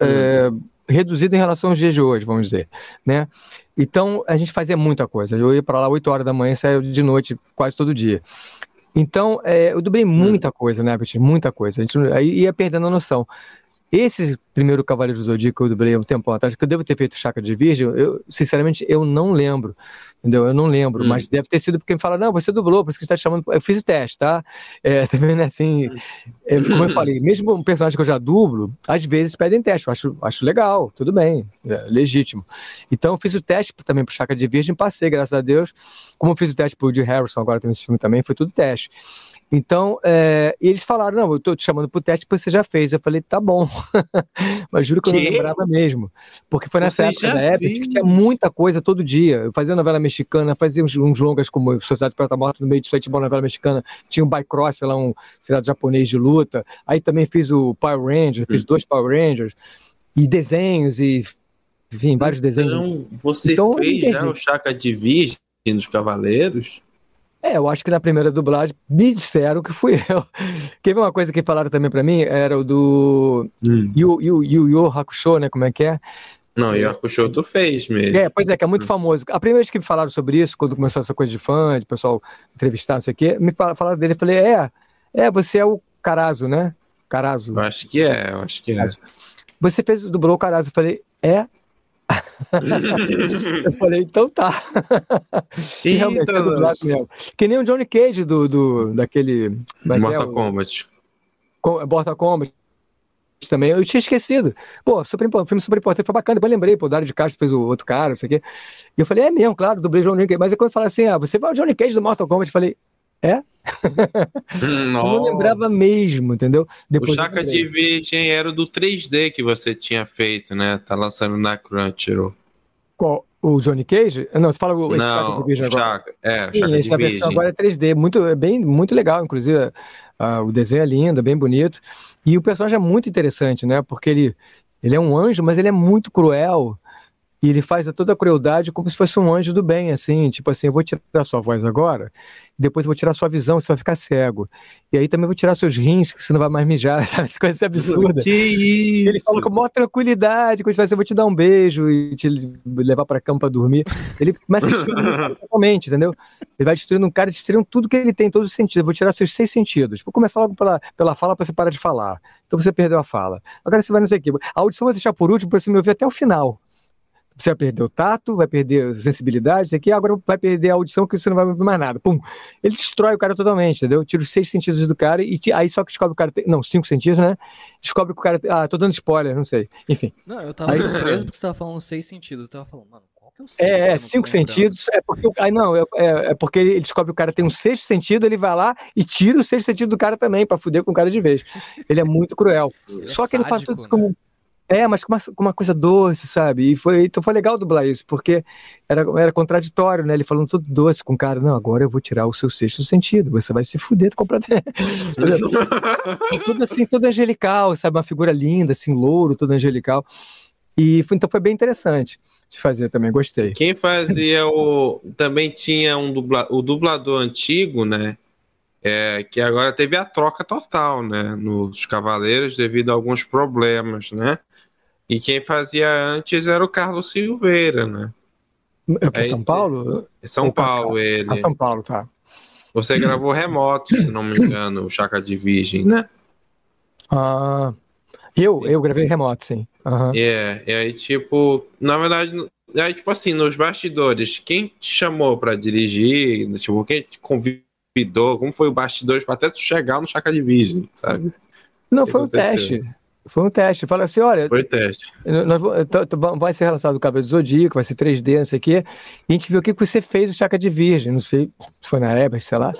hum. é, reduzido em relação aos dias de hoje, vamos dizer, né? Então, a gente fazia muita coisa. Eu ia para lá 8 horas da manhã saía de noite quase todo dia. Então, é, eu dublei hum. muita coisa, né, Betinho? Muita coisa. A gente aí ia perdendo a noção. Esse primeiro Cavaleiro do Zodíaco que eu dublei há um tempo atrás, que eu devo ter feito chaca de Virgem, eu, sinceramente, eu não lembro, entendeu? Eu não lembro, hum. mas deve ter sido porque me fala, não, você dublou, por isso que está te chamando. Eu fiz o teste, tá? É, também, né, assim, é, como eu falei, mesmo um personagem que eu já dublo, às vezes pedem teste, eu acho, acho legal, tudo bem, é legítimo. Então, eu fiz o teste também para chaca de Virgem, passei, graças a Deus. Como eu fiz o teste para o Woody Harrison agora também, esse filme também, foi tudo teste. Então, é, eles falaram: não, eu tô te chamando pro teste porque você já fez. Eu falei: tá bom. Mas juro que, que, eu não lembrava mesmo. Porque foi nessa você época da Epic que tinha muita coisa todo dia. Eu fazia novela mexicana, fazia uns, uns longas como Sociedade Prata morto no meio de aí, tinha novela mexicana. Tinha um Bycross, sei lá, um seriado japonês de luta. Aí também fiz o Power Rangers, fiz uhum. dois Power Rangers. E desenhos, e enfim, vários então, desenhos. Você então, você fez já o Chaka de Virgem dos Cavaleiros? É, eu acho que na primeira dublagem me disseram que fui eu. Teve uma coisa que falaram também para mim, era o do hum. Yu, Yu, Yu, Yu Hakusho, né? Como é que é? Não, Yu Hakusho tu fez mesmo. É, pois é, que é muito famoso. A primeira vez que me falaram sobre isso, quando começou essa coisa de fã, de pessoal entrevistar, não sei o quê, me falaram dele, eu falei, é, é, você é o Carazo, né? Carazo. Eu acho que é, eu acho que é. Você fez, dublou o Carazo, eu falei, é, eu falei, então tá. Sim, realmente, é dublado mesmo. Que nem o Johnny Cage do, do daquele. É é Mortal é, Kombat. Com, Mortal Kombat também, eu tinha esquecido. Pô, super, filme super importante, foi bacana, depois lembrei, pô, o Dario de Castro fez o outro cara, não sei o quê. E eu falei, é mesmo, claro, dublei Johnny Cage. Mas aí é quando fala assim, ah, você vai o Johnny Cage do Mortal Kombat, eu falei, é? eu não lembrava mesmo, entendeu? Depois o Chaka de Virgem era do 3D que você tinha feito, né? Tá lançando na Crunchyroll. Qual? O Johnny Cage? Não, você fala o esse Chaka de é, Virgem agora. é, Sim, essa versão Virgem. agora é 3D, muito, é bem, muito legal, inclusive. Uh, o desenho é lindo, é bem bonito. E o personagem é muito interessante, né? Porque ele, ele é um anjo, mas ele é muito cruel. E ele faz toda a crueldade como se fosse um anjo do bem, assim, tipo assim, eu vou tirar sua voz agora, depois eu vou tirar sua visão, você vai ficar cego. E aí também vou tirar seus rins, que você não vai mais mijar, sabe? Coisa absurda. Que isso? Ele fala com a maior tranquilidade, como se fosse, eu vou te dar um beijo e te levar a cama para dormir. Ele começa a destruir totalmente, entendeu? Ele vai destruindo um cara, destruindo tudo que ele tem, todos os sentidos. Eu vou tirar seus seis sentidos. Vou começar logo pela, pela fala para você parar de falar. Então você perdeu a fala. Agora você vai não sei o quê. A audição vai deixar por último para você me ouvir até o final. Você vai perder o tato, vai perder a sensibilidade, isso aqui, agora vai perder a audição que você não vai ver mais nada. Pum. Ele destrói o cara totalmente, entendeu? Tira os seis sentidos do cara e aí só que descobre o cara. Tem, não, cinco sentidos, né? Descobre que o cara. ah, tô dando spoiler, não sei. Enfim. Não, eu tava aí, surpreso porque você tava falando seis sentidos. Eu tava falando, mano, que é, é cinco é, sentidos. É porque, aí não, é, é, é, porque ele descobre que o cara tem um sexto sentido, ele vai lá e tira o sexto sentido do cara também, para fuder com o cara de vez. Ele é muito cruel. É só que sádico, ele faz tudo isso né? como. É, mas com uma, com uma, coisa doce, sabe? E foi, então foi legal dublar isso, porque era, era contraditório, né? Ele falando tudo doce com o cara, não, agora eu vou tirar o seu sexto sentido, você vai se fuder completamente. tudo assim, tudo angelical, sabe? Uma figura linda, assim, louro, tudo angelical. E foi, então foi bem interessante de fazer também, gostei. Quem fazia o. Também tinha um dubla, o dublador antigo, né? É, que agora teve a troca total, né? Nos Cavaleiros, devido a alguns problemas, né? E quem fazia antes era o Carlos Silveira, né? É para São Paulo? São Opa, Paulo, ele. A ah, São Paulo, tá. Você gravou remoto, se não me engano, o Chaca de Virgem, né? Ah, eu, eu gravei remoto, sim. Uhum. É, e aí, tipo, na verdade, aí, tipo assim, nos bastidores, quem te chamou para dirigir, tipo, quem te convidou, como foi o bastidores para até tu chegar no Chaca de Virgem, sabe? Não, foi um teste. Foi um teste. Fala assim: olha. Foi teste. Nós, então, tá vai ser relançado o cabelo do zodíaco, vai ser 3D, não sei o quê. E a gente viu o que você fez o Chaca de Virgem, não sei se foi na Ebert, sei lá.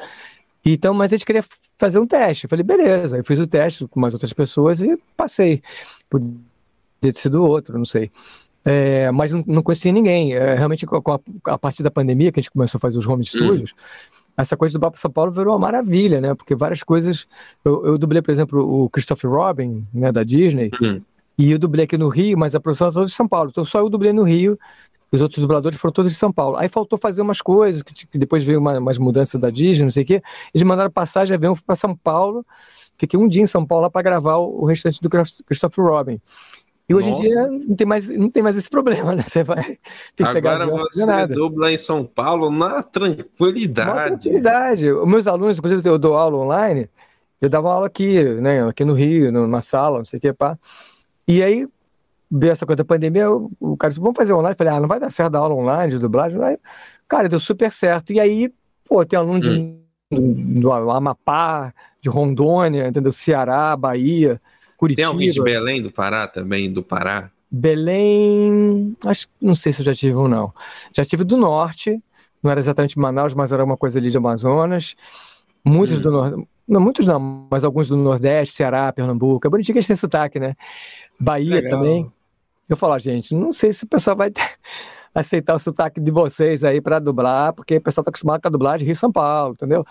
Então, mas a gente queria fazer um teste. Eu falei, beleza. Eu fiz o teste com mais outras pessoas e passei. Podia ter sido outro, não sei. É, mas não, não conhecia ninguém. É, realmente, com a, a, partir da pandemia, que a gente começou a fazer os home hum. studios essa coisa do Papo São Paulo virou uma maravilha, né? Porque várias coisas. Eu, eu dublei, por exemplo, o Christopher Robin, né, da Disney, uhum. e eu dublei aqui no Rio, mas a produção é toda de São Paulo. Então só eu dublei no Rio, os outros dubladores foram todos de São Paulo. Aí faltou fazer umas coisas, que, que depois veio uma, umas mudanças da Disney, não sei o quê. Eles mandaram passagem, avião para São Paulo. Fiquei um dia em São Paulo para gravar o, o restante do Christopher Robin. E hoje Nossa. em dia não tem, mais, não tem mais esse problema, né? Você vai ter que Agora pegar você nada. dubla em São Paulo na tranquilidade. Na tranquilidade. Os meus alunos, inclusive, eu dou aula online, eu dava aula aqui, né? Aqui no Rio, numa sala, não sei o que, pá. E aí, veio essa coisa da pandemia, eu, o cara disse, vamos fazer online. Eu falei, ah, não vai dar certo dar aula online, de dublagem. Aí, cara, deu super certo. E aí, pô, tem aluno de, hum. do, do Amapá, de Rondônia, entendeu? Ceará, Bahia. Curitiba. Tem alguém de Belém do Pará também, do Pará? Belém, acho, não sei se eu já tive ou não. Já tive do norte, não era exatamente Manaus, mas era uma coisa ali de Amazonas. Muitos hum. do norte, não muitos não, mas alguns do Nordeste, Ceará, Pernambuco. É bonitinho que a gente tem sotaque, né? Bahia Legal. também. Eu falo, ah, gente, não sei se o pessoal vai aceitar o sotaque de vocês aí para dublar, porque o pessoal tá acostumado com a dublagem de Rio e São Paulo, entendeu?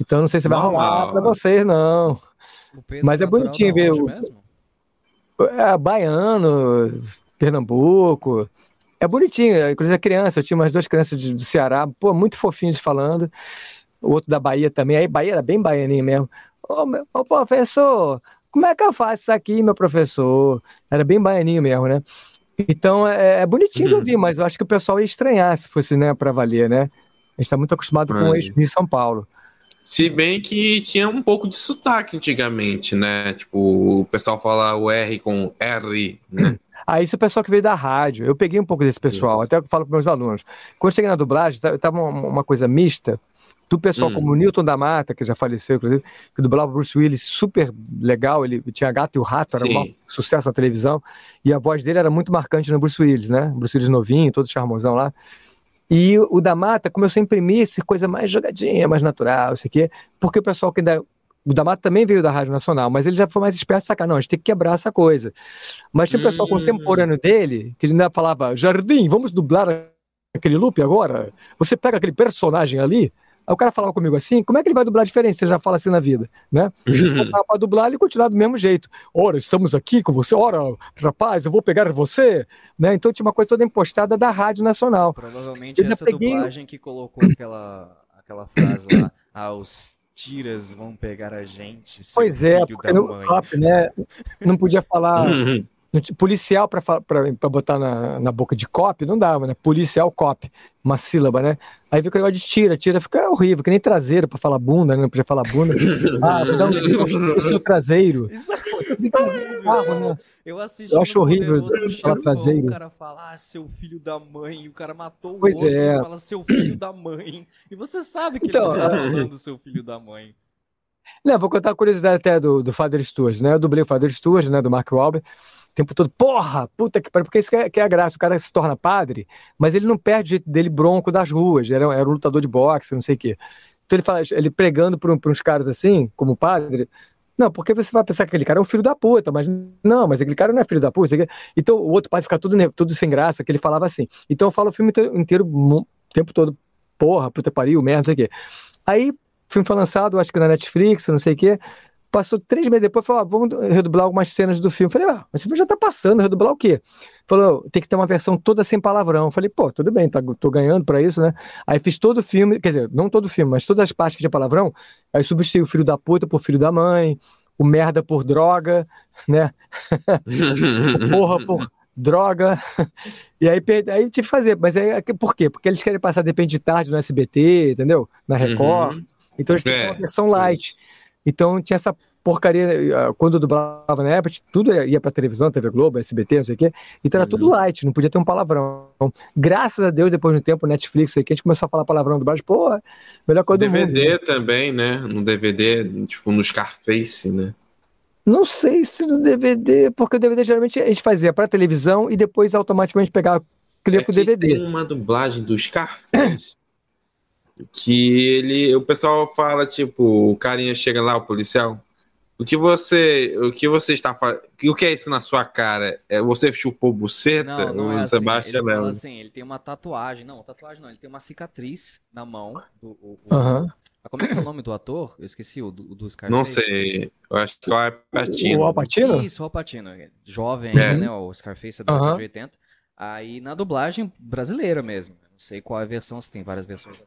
Então não sei se vai arrumar rolar para vocês, não. Mas é bonitinho ver o. Mesmo? É, baiano, Pernambuco. É bonitinho, inclusive a criança, eu tinha umas duas crianças de, do Ceará, pô, muito fofinhos falando. O outro da Bahia também, aí Bahia era bem baianinho mesmo. Ô, meu, ô professor, como é que eu faço isso aqui, meu professor? Era bem baianinho mesmo, né? Então é, é bonitinho hum. de uhum. ouvir, mas eu acho que o pessoal ia estranhar se fosse né, para valer, né? A gente está muito acostumado com é. o ex Rio São Paulo. Se bem que tinha um pouco de sotaque antigamente, né? Tipo, o pessoal fala o R com R, né? Ah, isso é o pessoal que veio da rádio. Eu peguei um pouco desse pessoal, isso. até eu falo para meus alunos. Quando eu cheguei na dublagem, estava tá, uma coisa mista, do pessoal hum. como o Newton da Mata, que já faleceu, inclusive, que dublava Bruce Willis, super legal, ele tinha Gato e o Rato, Sim. era um sucesso na televisão, e a voz dele era muito marcante no Bruce Willis, né? Bruce Willis novinho, todo charmosão lá. E o da Mata começou a imprimir essa coisa mais jogadinha, mais natural, isso aqui, porque o pessoal que ainda. O da Mata também veio da Rádio Nacional, mas ele já foi mais esperto sacar, não, a gente tem que quebrar essa coisa. Mas tinha o pessoal hum. contemporâneo dele, que ainda falava, Jardim, vamos dublar aquele loop agora? Você pega aquele personagem ali, Aí o cara falava comigo assim, como é que ele vai dublar diferente? Você já fala assim na vida, né? Uhum. para dublar, ele continuar do mesmo jeito. Ora, estamos aqui com você, ora, rapaz, eu vou pegar você, né? Então tinha uma coisa toda impostada da Rádio Nacional. Provavelmente eu essa peguei... dublagem que colocou aquela, aquela frase lá, ah, os tiras vão pegar a gente. Pois é, porque no top, né? Não podia falar uhum. Policial para botar na, na boca de cop, não dava, né? Policial cop, uma sílaba, né? Aí fica o negócio de tira, tira, fica horrível, que nem traseiro para falar bunda, né? Não podia falar bunda. ah, vou dar um o seu traseiro. É né? Eu assisti. Eu acho horrível falar traseiro. O cara fala, ah, seu filho da mãe, o cara matou o pois outro, é. fala seu filho da mãe. E você sabe que então, ele tá é. falando seu filho da mãe. Não, vou contar a curiosidade até do, do Father Stewart, né? Eu dublei o Father Stewart, né? Do Mark Wahlberg tempo todo, porra, puta que pariu, porque isso que é, que é, a graça, o cara se torna padre, mas ele não perde o jeito dele bronco das ruas, era, era um lutador de boxe, não sei o quê. Então ele fala, ele pregando para uns caras assim, como padre, não, porque você vai pensar que aquele cara é um filho da puta, mas não, mas aquele cara não é filho da puta. Então o outro pai fica tudo, tudo sem graça, que ele falava assim. Então eu falo o filme inteiro, o tempo todo, porra, puta pariu, merda, não sei o quê. Aí o filme foi lançado, acho que na Netflix, não sei o quê. Passou três meses depois, falou: ah, vamos redublar algumas cenas do filme. Falei, ah, mas esse filme já tá passando, redublar o quê? Falou, tem que ter uma versão toda sem palavrão. Falei, pô, tudo bem, tá, tô ganhando para isso, né? Aí fiz todo o filme, quer dizer, não todo o filme, mas todas as partes que tinha palavrão, aí substituí o filho da puta por filho da mãe, o merda por droga, né? o porra por droga. E aí, aí tive que fazer. Mas aí, é por quê? Porque eles querem passar, depende de tarde no SBT, entendeu? Na Record. Uhum. Então eles têm é. uma versão light. Então tinha essa porcaria, eh, quando eu dublava na época, tudo ia pra televisão, TV Globo, SBT, não sei o quê. Então era uhum. tudo light, não podia ter um palavrão. Então, graças a Deus, depois de um tempo, Netflix, aí, que a gente começou a falar palavrão do baixo, pô, melhor coisa DVD do mundo. DVD também, né? No DVD, tipo, no Scarface, né? Não sei se no DVD, porque o DVD geralmente a gente fazia pra televisão e depois automaticamente pegava clipe é DVD. Tem uma dublagem do Scarface que ele, o pessoal fala tipo, o carinha chega lá, o policial, o que você, o que você está fazendo? O que é isso na sua cara? É você chupou buceta? Não, não é assim. Sebastião ele fala assim, ele tem uma tatuagem, não, tatuagem não, ele tem uma cicatriz na mão do o, o... Ah, como é que é o nome do ator? Eu esqueci, o, do, do Scarface. Não sei, eu acho que é o Alpatino. O Alpatino? Isso, o Alpatino, é jovem, é. né, o Scarface é da década de 80. Aí na dublagem brasileira mesmo, não sei qual é a versão, se tem várias versões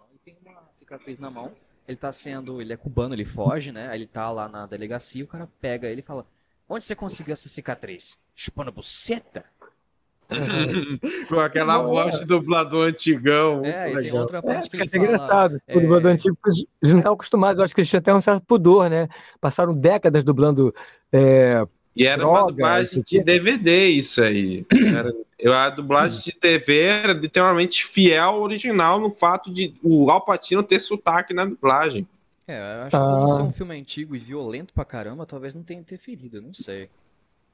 cara fez na mão. Ele tá sendo. Ele é cubano, ele foge, né? Aí ele tá lá na delegacia, o cara pega ele e fala: Onde você conseguiu essa cicatriz? Chupando buceta? Com aquela é. voz de dublador antigão. É, e tem outra parte é, que, que é engraçado. É... O dublador antigo, não tá acostumado. Eu acho que eles tinham até um certo pudor, né? Passaram décadas dublando é, e era Droga, uma dublagem de DVD, isso aí. Era, eu, a dublagem de TV era literalmente fiel ao original no fato de o Alpatino ter sotaque na dublagem. É, eu acho que como ah. ser um filme antigo e violento pra caramba, talvez não tenha interferido, não sei.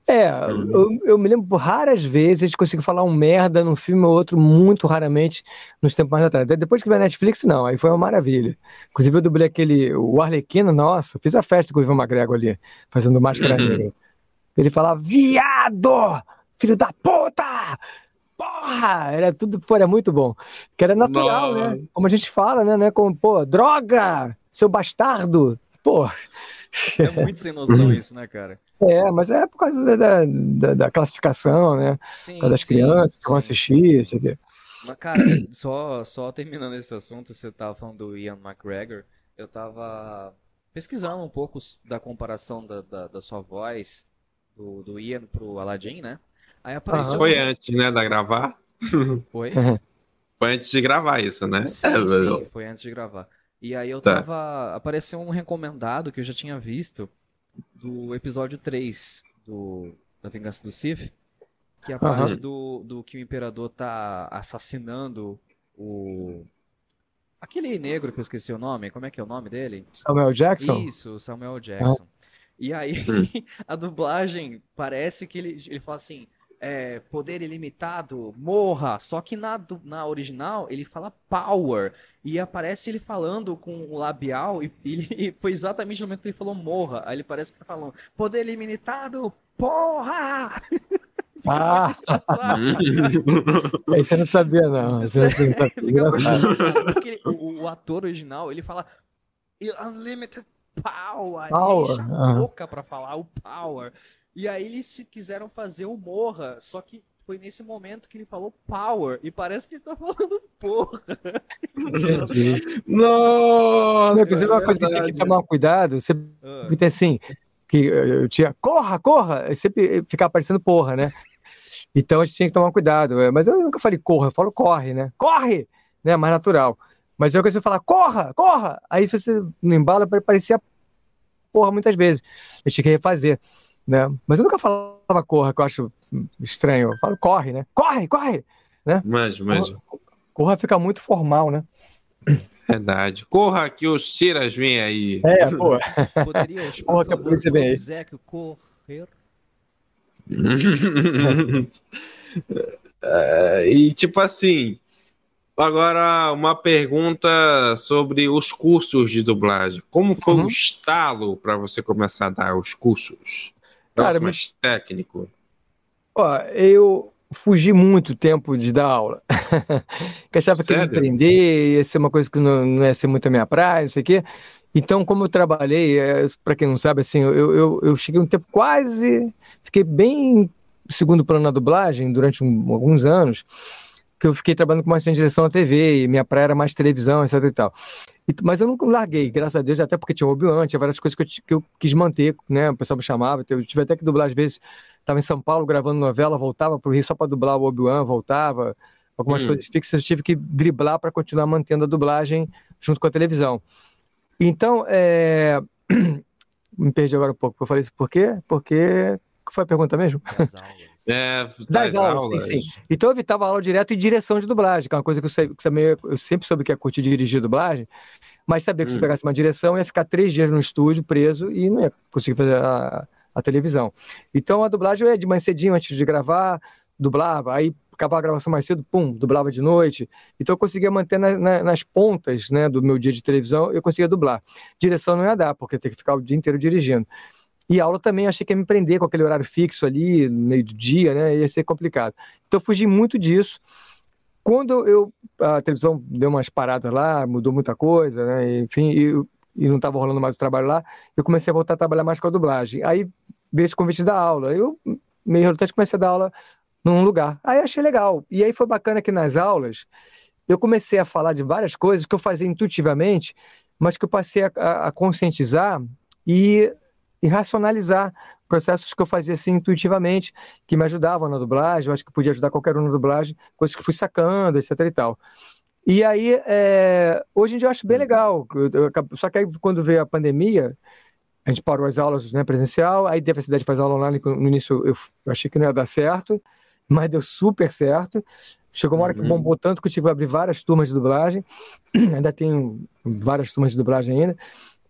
É, eu, eu, me lembro raras vezes de conseguir falar um merda num filme ou outro, muito raramente, nos tempos mais atrás. Depois que veio a Netflix, não, aí foi uma maravilha. Inclusive, eu dublei aquele, o Arlequino, nossa, fiz a festa com o Ivan Magrego ali, fazendo Máscara uhum. Negra. Ele falava, viado! Filho da puta! Porra! Era tudo, pô, era muito bom. Que era natural, né? Nossa. né? Como a gente fala, né? né? Como, pô, droga! Seu bastardo! Pô. É muito sem noção isso, né, cara? É, mas é por causa da, da, da classificação, né? Sim, das sim, crianças que vão assistir, isso aqui. Mas, cara, só, só terminando esse assunto, você tava falando do Ian McGregor, eu tava pesquisando um pouco da comparação da, da, da sua voz do, do Ian pro Aladdin, né? Aí apareceu... Isso foi antes, né, da gravar? Foi? foi antes de gravar isso, né? Sim, é, sim, foi antes de gravar. E aí eu tá. tava... Tá. Apareceu um recomendado que eu já tinha visto do episódio 3 do... da Vingança do Cif, que é a parte uhum. do, do que o Imperador tá assassinando o... Aquele negro que eu esqueci o nome, como é que é o nome dele? Samuel Jackson? Isso, Samuel Jackson. Uhum. E aí hum. a dublagem parece que ele, ele fala assim: é, poder ilimitado, morra. Só que na, na original ele fala power. E aparece ele falando com o labial e, e, e foi exatamente no momento que ele falou morra. Aí ele parece que tá falando poder ilimitado, porra! Ah! Aí você não sabia, não. Você, não sabia. É, o, o ator original ele fala Unlimited power. power. Enche uhum. boca para falar o power. E aí eles quiseram fazer o Morra, só que foi nesse momento que ele falou power e parece que ele tá falando porra. Nossa! Não, dizer, uma é coisa que tem que tomar cuidado, você ah. tem assim, que eu tinha corra, corra, e sempre ficava parecendo porra, né? Então a gente tinha que tomar cuidado, é, mas eu nunca falei corra, eu falo corre, né? Corre, né? Mais natural. Mas eu é comecei a falar, corra, corra! Aí se você não embala, parecia porra muitas vezes. Eu tinha que refazer. Né? Mas eu nunca falava corra, que eu acho estranho. Eu falo corre, né? Corre, corre! Né? Mas, mas... Corra, corra fica muito formal, né? Verdade. Corra que os tiras vêm aí. É, pô. Poderia Porra, que a polícia vem aí. Zé correr. É, e tipo assim, Agora, uma pergunta sobre os cursos de dublagem. Como foi uhum. o estalo para você começar a dar os cursos? Cara, mais mas técnico. Ó, eu fugi muito tempo de dar aula. que achava que ia aprender, ia ser uma coisa que não, não ia ser muito a minha praia, não sei o quê. Então, como eu trabalhei, é, para quem não sabe, assim, eu, eu, eu cheguei um tempo quase, fiquei bem segundo plano na dublagem durante um, alguns anos que eu fiquei trabalhando com mais em direção à TV, e minha praia era mais televisão, etc e tal. E, mas eu não larguei, graças a Deus, até porque tinha Obi-Wan, tinha várias coisas que eu, que eu, quis manter, né? O pessoal me chamava, então eu tive até que dublar às vezes, estava em São Paulo gravando novela, voltava para o Rio só para dublar o Obi-Wan, voltava, algumas hum. coisas fixas, eu tive que driblar para continuar mantendo a dublagem junto com a televisão. Então, é... me perdi agora um pouco, eu falei isso por quê? Porque, foi a pergunta mesmo? Exato. É, das, das aulas, aulas. Sim, sim. Então eu evitava aula direto e direção de dublagem, que é uma coisa que eu, sei, que eu sempre soube que ia é curtir dirigir dublagem, mas sabia que hum. se pegasse uma direção ia ficar três dias no estúdio preso e não ia conseguir fazer a, a televisão. Então a dublagem eu ia de manhã cedinho antes de gravar, dublava, aí acabava a gravação mais cedo, pum, dublava de noite. Então eu conseguia manter na, na, nas pontas né, do meu dia de televisão, eu conseguia dublar. Direção não ia dar, porque ter que ficar o dia inteiro dirigindo. E a aula também achei que ia me prender com aquele horário fixo ali, no meio do dia, né? Ia ser complicado. Então eu fugi muito disso. Quando eu. A televisão deu umas paradas lá, mudou muita coisa, né? Enfim, e não estava rolando mais o trabalho lá, eu comecei a voltar a trabalhar mais com a dublagem. Aí veio esse convite da aula. Eu, meio relutante, comecei a dar aula num lugar. Aí achei legal. E aí foi bacana que nas aulas eu comecei a falar de várias coisas que eu fazia intuitivamente, mas que eu passei a, a conscientizar e e racionalizar processos que eu fazia assim intuitivamente, que me ajudavam na dublagem, eu acho que podia ajudar qualquer um na dublagem, coisas que fui sacando, etc e tal. E aí, é, hoje em dia eu acho bem uhum. legal, eu, eu, só que aí quando veio a pandemia, a gente parou as aulas né, presencial, aí teve a cidade de fazer aula online, no início eu, eu achei que não ia dar certo, mas deu super certo, Chegou uma hora que uhum. bombou tanto que eu tive que abrir várias turmas de dublagem. ainda tenho várias turmas de dublagem ainda,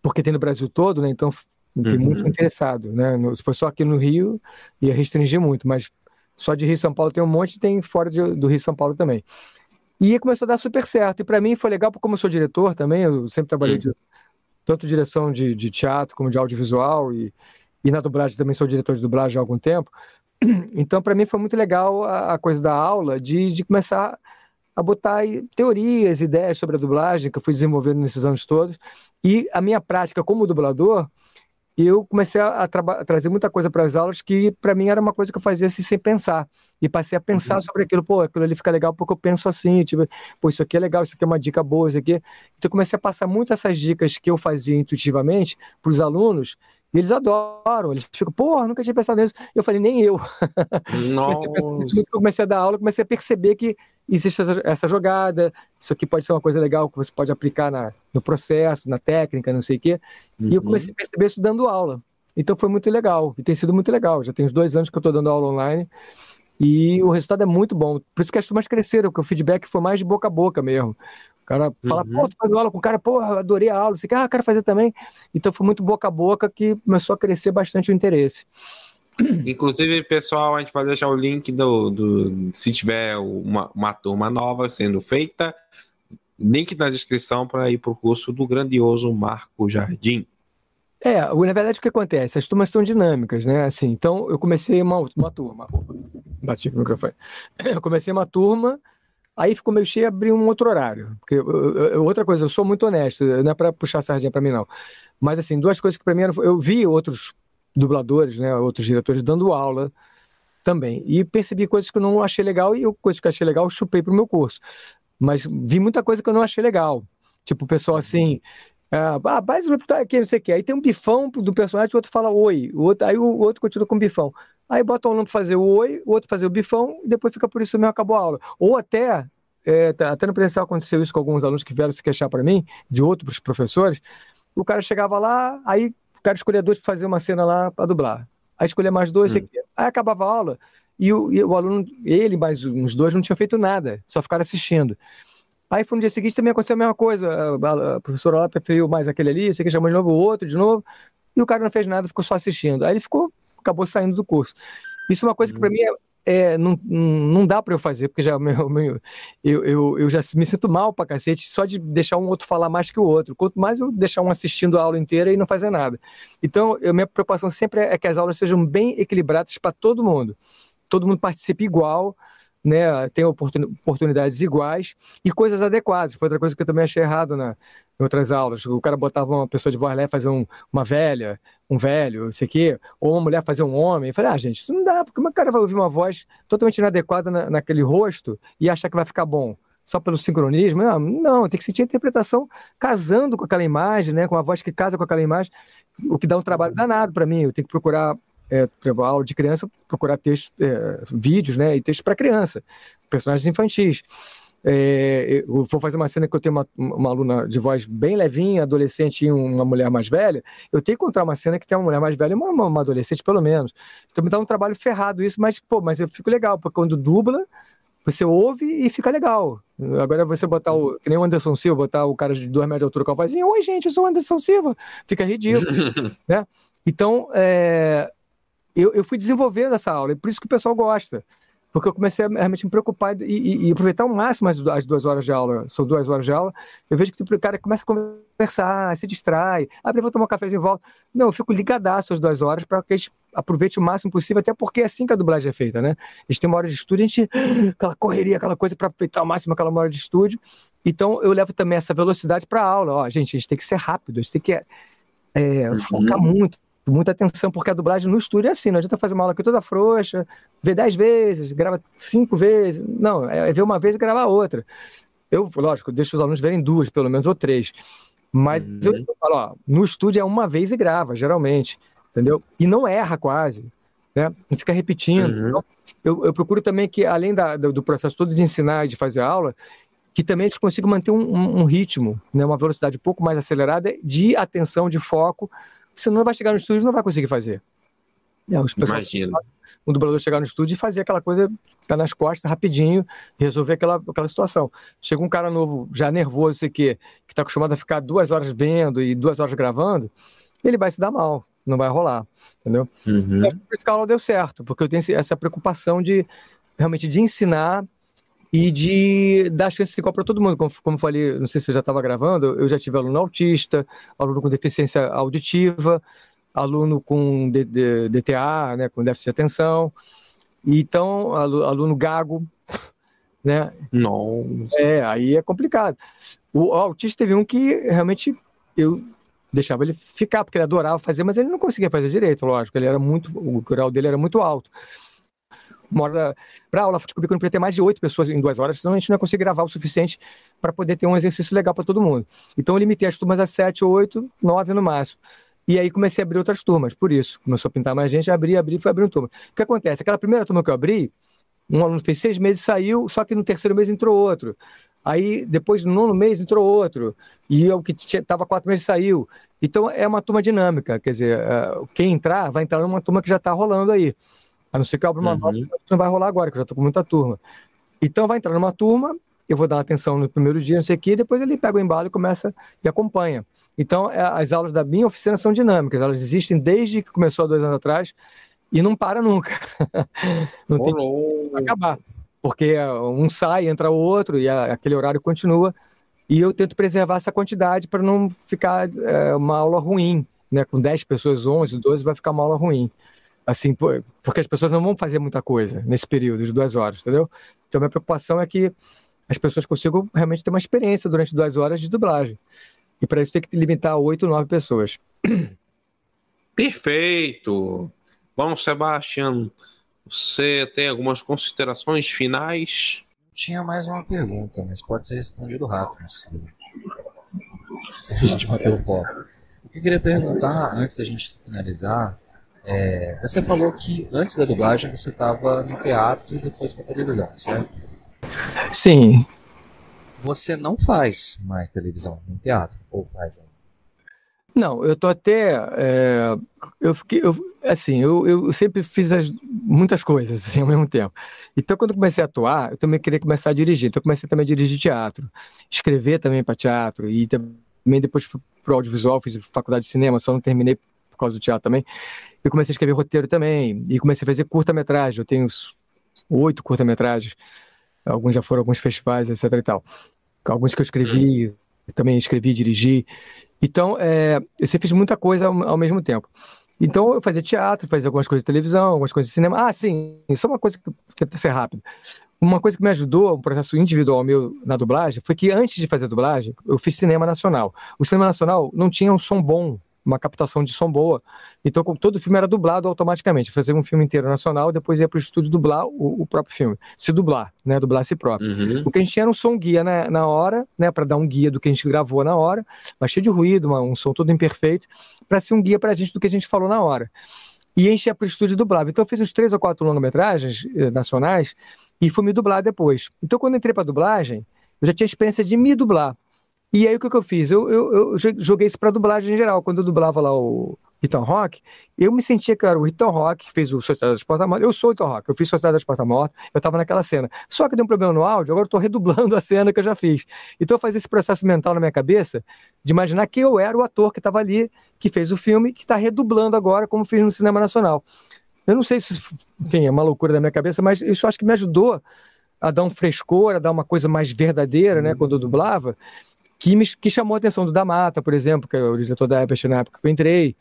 porque tem no Brasil todo, né? Então fiquei tem uhum. muito interessado, né? se for só aqui no Rio, ia restringir muito, mas só de Rio e São Paulo tem um monte, tem fora de, do Rio e São Paulo também. E começou a dar super certo. E para mim foi legal, porque como eu sou diretor também, eu sempre trabalhei uhum. de, tanto direção de, de teatro como de audiovisual e, e na dublagem também sou diretor de dublagem há algum tempo. Então, para mim foi muito legal a, a coisa da aula de, de começar a botar teorias, ideias sobre a dublagem que eu fui desenvolvendo nesses anos todos. E a minha prática como dublador e eu comecei a, a trazer muita coisa para as aulas que, para mim, era uma coisa que eu fazia assim, sem pensar. E passei a pensar uhum. sobre aquilo. Pô, aquilo ali fica legal porque eu penso assim. Tipo, pô, isso aqui é legal, isso aqui é uma dica boa, isso aqui. Então, comecei a passar muito essas dicas que eu fazia intuitivamente para os alunos e eles adoram, eles ficam, porra, nunca tinha pensado nisso. Eu falei, nem eu. Nossa. eu comecei a dar aula, comecei a perceber que existe essa, essa, jogada, isso aqui pode ser uma coisa legal que você pode aplicar na, no processo, na técnica, não sei o quê. Uhum. E eu uhum. comecei a perceber isso dando aula. Então foi muito legal, e tem sido muito legal. Já tem uns dois anos que eu estou dando aula online. E o resultado é muito bom. Por isso que as turmas cresceram, porque o feedback foi mais de boca a boca mesmo. O cara fala, uhum. pô, tu faz aula com o cara, porra, adorei a aula, você quer, ah, quero fazer também. Então foi muito boca a boca que começou a crescer bastante o interesse. Inclusive, pessoal, a gente vai deixar o link do. do se tiver uma, uma turma nova sendo feita, link na descrição para ir para o curso do grandioso Marco Jardim. É, na verdade, o que acontece? As turmas são dinâmicas, né? Assim, então, eu comecei uma, uma turma. Bati no microfone. Eu comecei uma turma Aí ficou meio cheio abrir um outro horário. Porque, outra coisa, eu sou muito honesto, não é para puxar sardinha para mim, não. Mas, assim, duas coisas que para mim eram, Eu vi outros dubladores, né, outros diretores dando aula também. E percebi coisas que eu não achei legal e eu, coisas que eu achei legal, eu chupei para o meu curso. Mas vi muita coisa que eu não achei legal. Tipo, o pessoal assim, é, ah, base aqui, não sei o que. Aí tem um bifão do personagem, o outro fala oi. O outro, aí o outro continua com o bifão. Aí bota um aluno para fazer o oi, o outro fazer o bifão, e depois fica por isso mesmo, acabou a aula. Ou até, é, tá, até no presencial aconteceu isso com alguns alunos que vieram se queixar para mim, de outros professores, o cara chegava lá, aí o cara escolhia dois para fazer uma cena lá para dublar. Aí escolhia mais dois, hum. aí acabava a aula, e o, e o, aluno, ele mais uns dois, não tinha feito nada, só ficaram assistindo. Aí foi no dia seguinte também aconteceu a mesma coisa. A, a, a professora lá preferiu mais aquele ali, você que chamou de novo o outro, de novo, e o cara não fez nada, ficou só assistindo. Aí ele ficou acabou saindo do curso. Isso é uma coisa que para hum. mim é, é, não, não dá para eu fazer, porque já é meu, meu, eu, eu, eu já me sinto mal para cacete só de deixar um outro falar mais que o outro. Quanto mais eu deixar um assistindo a aula inteira e não fazer nada. Então, eu, minha preocupação sempre é, é que as aulas sejam bem equilibradas para todo mundo. Todo mundo participe igual né, tenham oportunidades iguais e coisas adequadas. Foi outra coisa que eu também achei errado na, em outras aulas. O cara botava uma pessoa de voz leve fazer um, uma velha, um velho, o que ou uma mulher fazer um homem. Eu falei, ah, gente, isso não dá, porque o cara vai ouvir uma voz totalmente inadequada na, naquele rosto e achar que vai ficar bom só pelo sincronismo. Não, não, tem que sentir a interpretação casando com aquela imagem, né? Com a voz que casa com aquela imagem, o que dá um trabalho danado para mim. Eu tenho que procurar é, aula de criança, procurar textos, é, vídeos né, e textos para criança, personagens infantis. É, eu vou fazer uma cena que eu tenho uma, uma, aluna de voz bem levinha, adolescente e uma mulher mais velha. Eu tenho que encontrar uma cena que tem uma mulher mais velha e uma, uma, uma, adolescente, pelo menos. Então me dá um trabalho ferrado isso, mas, pô, mas eu fico legal, porque quando dubla, você ouve e fica legal. Agora você botar o. Que nem o Anderson Silva, botar o cara de duas metros de altura com a vozinha, oi, gente, eu sou o Anderson Silva. Fica ridículo. né? Então, é, eu, eu fui desenvolvendo essa aula, e por isso que o pessoal gosta. Porque eu comecei a realmente me preocupar e, e, e aproveitar ao máximo as, as, duas horas de aula. São duas horas de aula. Eu vejo que o cara começa a conversar, se distrai. abre vou tomar um cafezinho e volta. Não, eu fico ligadaço as duas horas para que a gente aproveite o máximo possível, até porque é assim que a dublagem é feita, né? A gente tem uma hora de estúdio, a gente. aquela correria, aquela coisa para aproveitar ao máximo aquela hora de estúdio. Então eu levo também essa velocidade para a aula. Ó, gente, a gente tem que ser rápido, a gente tem que. É, uhum. focar muito, muita atenção, porque a dublagem no estúdio é assim, não adianta fazer uma aula aqui toda frouxa, ver dez vezes, grava cinco vezes, não, é, é ver uma vez e gravar outra. Eu, lógico, deixo os alunos verem duas, pelo menos, ou três. Mas uhum. eu, falo, ó, no estúdio é uma vez e grava, geralmente, entendeu? E não erra quase, né? Não fica repetindo. Uhum. Então, eu, eu, procuro também que, além da, do, do, processo todo de ensinar e de fazer aula, que também eles consigam manter um, um, um ritmo, né? uma velocidade um pouco mais acelerada de atenção, de foco, não vai chegar no estúdio não vai conseguir fazer. É, os Imagina. O dublador chegar no estúdio e fazer aquela coisa ficar nas costas rapidinho resolver aquela, aquela situação. Chega um cara novo, já nervoso, sei que, que está acostumado a ficar duas horas vendo e duas horas gravando, ele vai se dar mal, não vai rolar, entendeu? Uhum. Mas por isso que a aula deu certo, porque eu tenho essa preocupação de realmente de ensinar e de dar chance igual para todo mundo. Como, como falei, não sei se você já estava gravando, eu já tive aluno autista, aluno com deficiência auditiva, aluno com D, D, DTA, né, com déficit de atenção, então aluno, aluno gago, né? Não. É, aí é complicado. O, o autista teve um que realmente eu deixava ele ficar, porque ele adorava fazer, mas ele não conseguia fazer direito, lógico. Ele era muito, o grau dele era muito alto uma para aula. Descobri que eu não podia ter mais de oito pessoas em duas horas, senão a gente não ia conseguir gravar o suficiente para poder ter um exercício legal para todo mundo. Então eu limitei as turmas a sete, oito, nove no máximo. E aí comecei a abrir outras turmas, por isso. Começou a pintar mais gente, abri, abri, foi abrindo turma. O que acontece? Aquela primeira turma que eu abri, um aluno fez seis meses saiu, só que no terceiro mês entrou outro. Aí, depois, no nono mês, entrou outro. E é o que estava quatro meses saiu. Então, é uma turma dinâmica. Quer dizer, eh, quem entrar, vai entrar numa turma que já está rolando aí. A não ser que eu abra é uma uhum. nova, não vai rolar agora, que eu já estou com muita turma. Então vai entrar numa turma, eu vou dar atenção no primeiro dia, não sei o quê, depois ele pega o embalo e começa e acompanha. Então é, as aulas da minha oficina são dinâmicas, elas existem desde que começou há dois anos atrás e não para nunca. não tem que acabar, porque é, um sai, entra o outro e aquele horário continua. E eu tento preservar essa quantidade para não ficar é, uma aula ruim, né? Com 10 pessoas, 11, 12, vai ficar uma aula ruim assim, porque as pessoas não vão fazer muita coisa nesse período de duas horas, entendeu? Então, minha preocupação é que as pessoas consigam realmente ter uma experiência durante duas horas de dublagem. E para isso tem que limitar a oito, nove pessoas. Perfeito! Bom, Sebastião, você tem algumas considerações finais? Tinha mais uma pergunta, mas pode ser respondido rápido, se, se a gente bater o foco. Eu queria perguntar, antes da gente finalizar, é, você falou que antes da dublagem você estava no teatro e depois para televisão, certo? Sim. Você não faz mais televisão nem teatro, ou faz ainda? Não, eu tô até. É, eu fiquei. Eu, assim, eu, eu sempre fiz as, muitas coisas assim, ao mesmo tempo. Então, quando eu comecei a atuar, eu também queria começar a dirigir. Então, eu comecei também a dirigir teatro, escrever também para teatro, e também depois fui o audiovisual, fiz faculdade de cinema, só não terminei por causa do teatro também. E comecei a escrever roteiro também, e comecei a fazer curta-metragem. Eu tenho oito curta-metragens, alguns já foram alguns festivais, etc e tal. Alguns que eu escrevi, também escrevi, dirigi. Então, é, eu sempre fiz muita coisa ao, ao mesmo tempo. Então eu fazia teatro, fazia algumas coisas de televisão, algumas coisas de cinema. Ah, sim, só uma coisa que tenta ser rápido. Uma coisa que me ajudou, um processo individual meu na dublagem, foi que antes de fazer dublagem, eu fiz cinema nacional. O cinema nacional não tinha um som bom uma captação de som boa. Então, todo o filme era dublado automaticamente. fazer um filme inteiro nacional, depois ia para o estúdio dublar o, o, próprio filme. Se dublar, né? Dublar se próprio. Uhum. O que a gente tinha era um som guia na, na hora, né? Para dar um guia do que a gente gravou na hora, mas cheio de ruído, uma, um som todo imperfeito, para ser um guia para a gente do que a gente falou na hora. E enchia para o estúdio dublar Então, eu fiz uns três ou quatro longa-metragens eh, nacionais e fui me dublar depois. Então, quando entrei para dublagem, eu já tinha experiência de me dublar. E aí o que, que eu fiz? Eu, eu, eu joguei isso para dublagem em geral. Quando eu dublava lá o Ethan Rock, eu me sentia que era o Ethan Rock, que fez o Sociedade das Portas Mortas. Eu sou o Ethan Rock, eu fiz Sociedade das Portas Mortas, eu estava naquela cena. Só que deu um problema no áudio, agora eu estou redublando a cena que eu já fiz. Então eu fazia esse processo mental na minha cabeça de imaginar que eu era o ator que estava ali, que fez o filme, que está redublando agora, como fiz no cinema nacional. Eu não sei se, enfim, é uma loucura da minha cabeça, mas isso acho que me ajudou a dar um frescor, a dar uma coisa mais verdadeira, né, uhum. quando eu dublava que, me, que chamou a atenção do Damata, por exemplo, que é o diretor da Apple na época que eu entrei,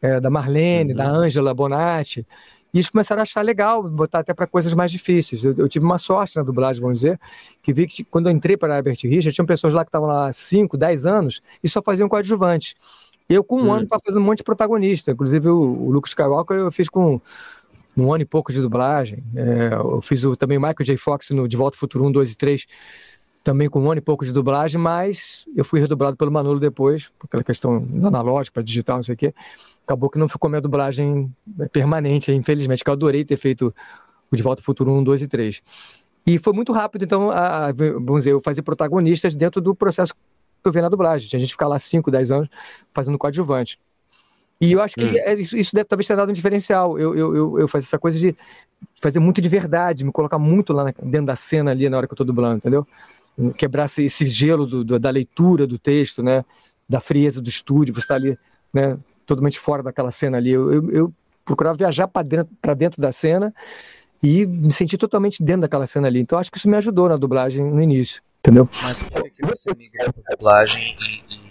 é, da Marlene, uhum. da Ângela Bonatti, e eles começaram a achar legal, botar até para coisas mais difíceis. Eu, eu, tive uma sorte na dublagem, vamos dizer, que vi que quando eu entrei para a Herbert Rich, tinham pessoas lá que estavam lá há 5, 10 anos e só faziam coadjuvantes. Eu, com um hum. ano, estava fazendo um monte de protagonista. Inclusive, o, o Lucas Skywalker eu fiz com um ano e pouco de dublagem. É, eu fiz o, também o Michael J. Fox no De Volta ao Futuro 1, 2 e 3 também com um ano e pouco de dublagem, mas eu fui redublado pelo Manolo depois, por aquela questão analógica, digital, não sei o quê. Acabou que não ficou minha dublagem né, permanente, infelizmente, que eu adorei ter feito o De Volta ao Futuro 1, 2 e 3. E foi muito rápido, então, a, a, vamos dizer, eu fazer protagonistas dentro do processo que eu vi na dublagem. A gente ficar lá 5, 10 anos fazendo coadjuvante. E eu acho que hum. É, isso, isso deve talvez tenha dado um diferencial. Eu, eu, eu, eu faço essa coisa de fazer muito de verdade, me colocar muito lá na, dentro da cena ali na hora que eu tô dublando, entendeu? quebrar esse gelo do, do, da leitura do texto, né? Da frieza do estúdio, você está ali, né? Totalmente fora daquela cena ali. Eu, eu, eu procurava viajar para dentro, dentro da cena e me senti totalmente dentro daquela cena ali. Então acho que isso me ajudou na dublagem no início, entendeu? Mas por que você migrou para dublagem e, e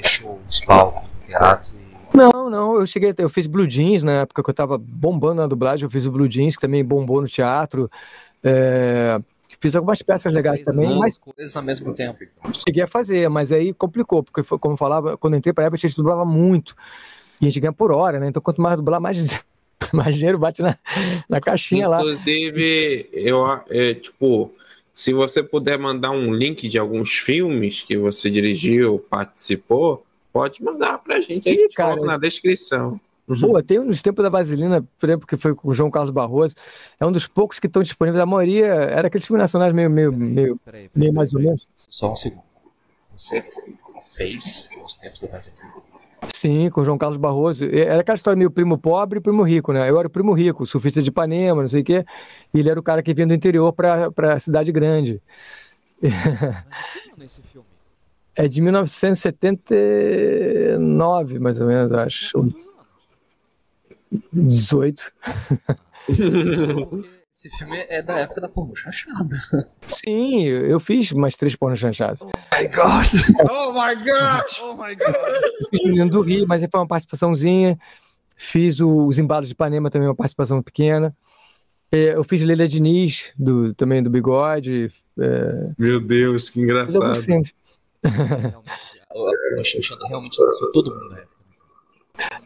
deixou os palcos do teatro? E... Não, não, eu cheguei, eu fiz Blue Jeans na época que eu estava bombando na dublagem, eu fiz o Blue Jeans que também bombou no teatro. É, Fiz algumas peças legais também, não, mas. Coisas ao mesmo tempo. Então. Cheguei a fazer, mas aí complicou, porque, foi, como eu falava, quando eu entrei para a Apple, a gente dublava muito. E a gente ganha por hora, né? Então, quanto mais dublar, mais, mais dinheiro bate na, na caixinha Inclusive, lá. Inclusive, eu, é, tipo, se você puder mandar um link de alguns filmes que você dirigiu, participou, pode mandar pra gente aí, Ih, cara, na descrição. Uhum. Pô, tem uns tempos da Vaselina, por exemplo, que foi com o João Carlos Barroso, é um dos poucos que estão disponíveis. A maioria era aqueles filmes nacionais meio, meio, peraí, meio, peraí, peraí, meio mais ou menos. Só um segundo. Você fez os tempos da Vaselina? Sim, com o João Carlos Barroso. Era aquela história meio primo pobre e primo rico, né? Eu era o primo rico, surfista de Ipanema, não sei o quê. E ele era o cara que vinha do interior para a cidade grande. Mas, é de 1979, mais ou menos, acho. 18. Esse filme é da época da porno chanchada. Sim, eu fiz mais três porno chanchadas. Oh my god! Oh my god! Oh my god! fiz Menino do Rio, mas foi uma participaçãozinha. Fiz o, os embalos de Panema também, uma participação pequena. É, eu fiz Leila Diniz, do, também do Bigode. É... Meu Deus, que engraçado. Fiz alguns filmes. É, realmente, a porno chanchada realmente nasceu todo mundo na né? época.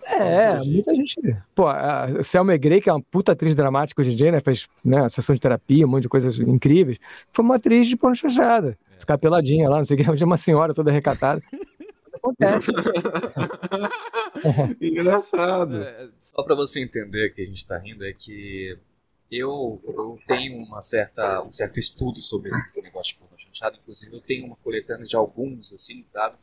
É, é muita gente. Pô, a Selma Gray, que é uma puta atriz dramática hoje em dia, né? Fez né, sessão de terapia, um monte de coisas incríveis. Foi uma atriz de porno chanchada. É. Ficar peladinha lá, não sei o que. é uma senhora toda recatada. Acontece. Engraçado. É, é, só pra você entender que a gente tá rindo, é que eu, eu tenho uma certa, um certo estudo sobre esse negócio de porno chanchada. Inclusive, eu tenho uma coletânea de alguns, assim, sabe?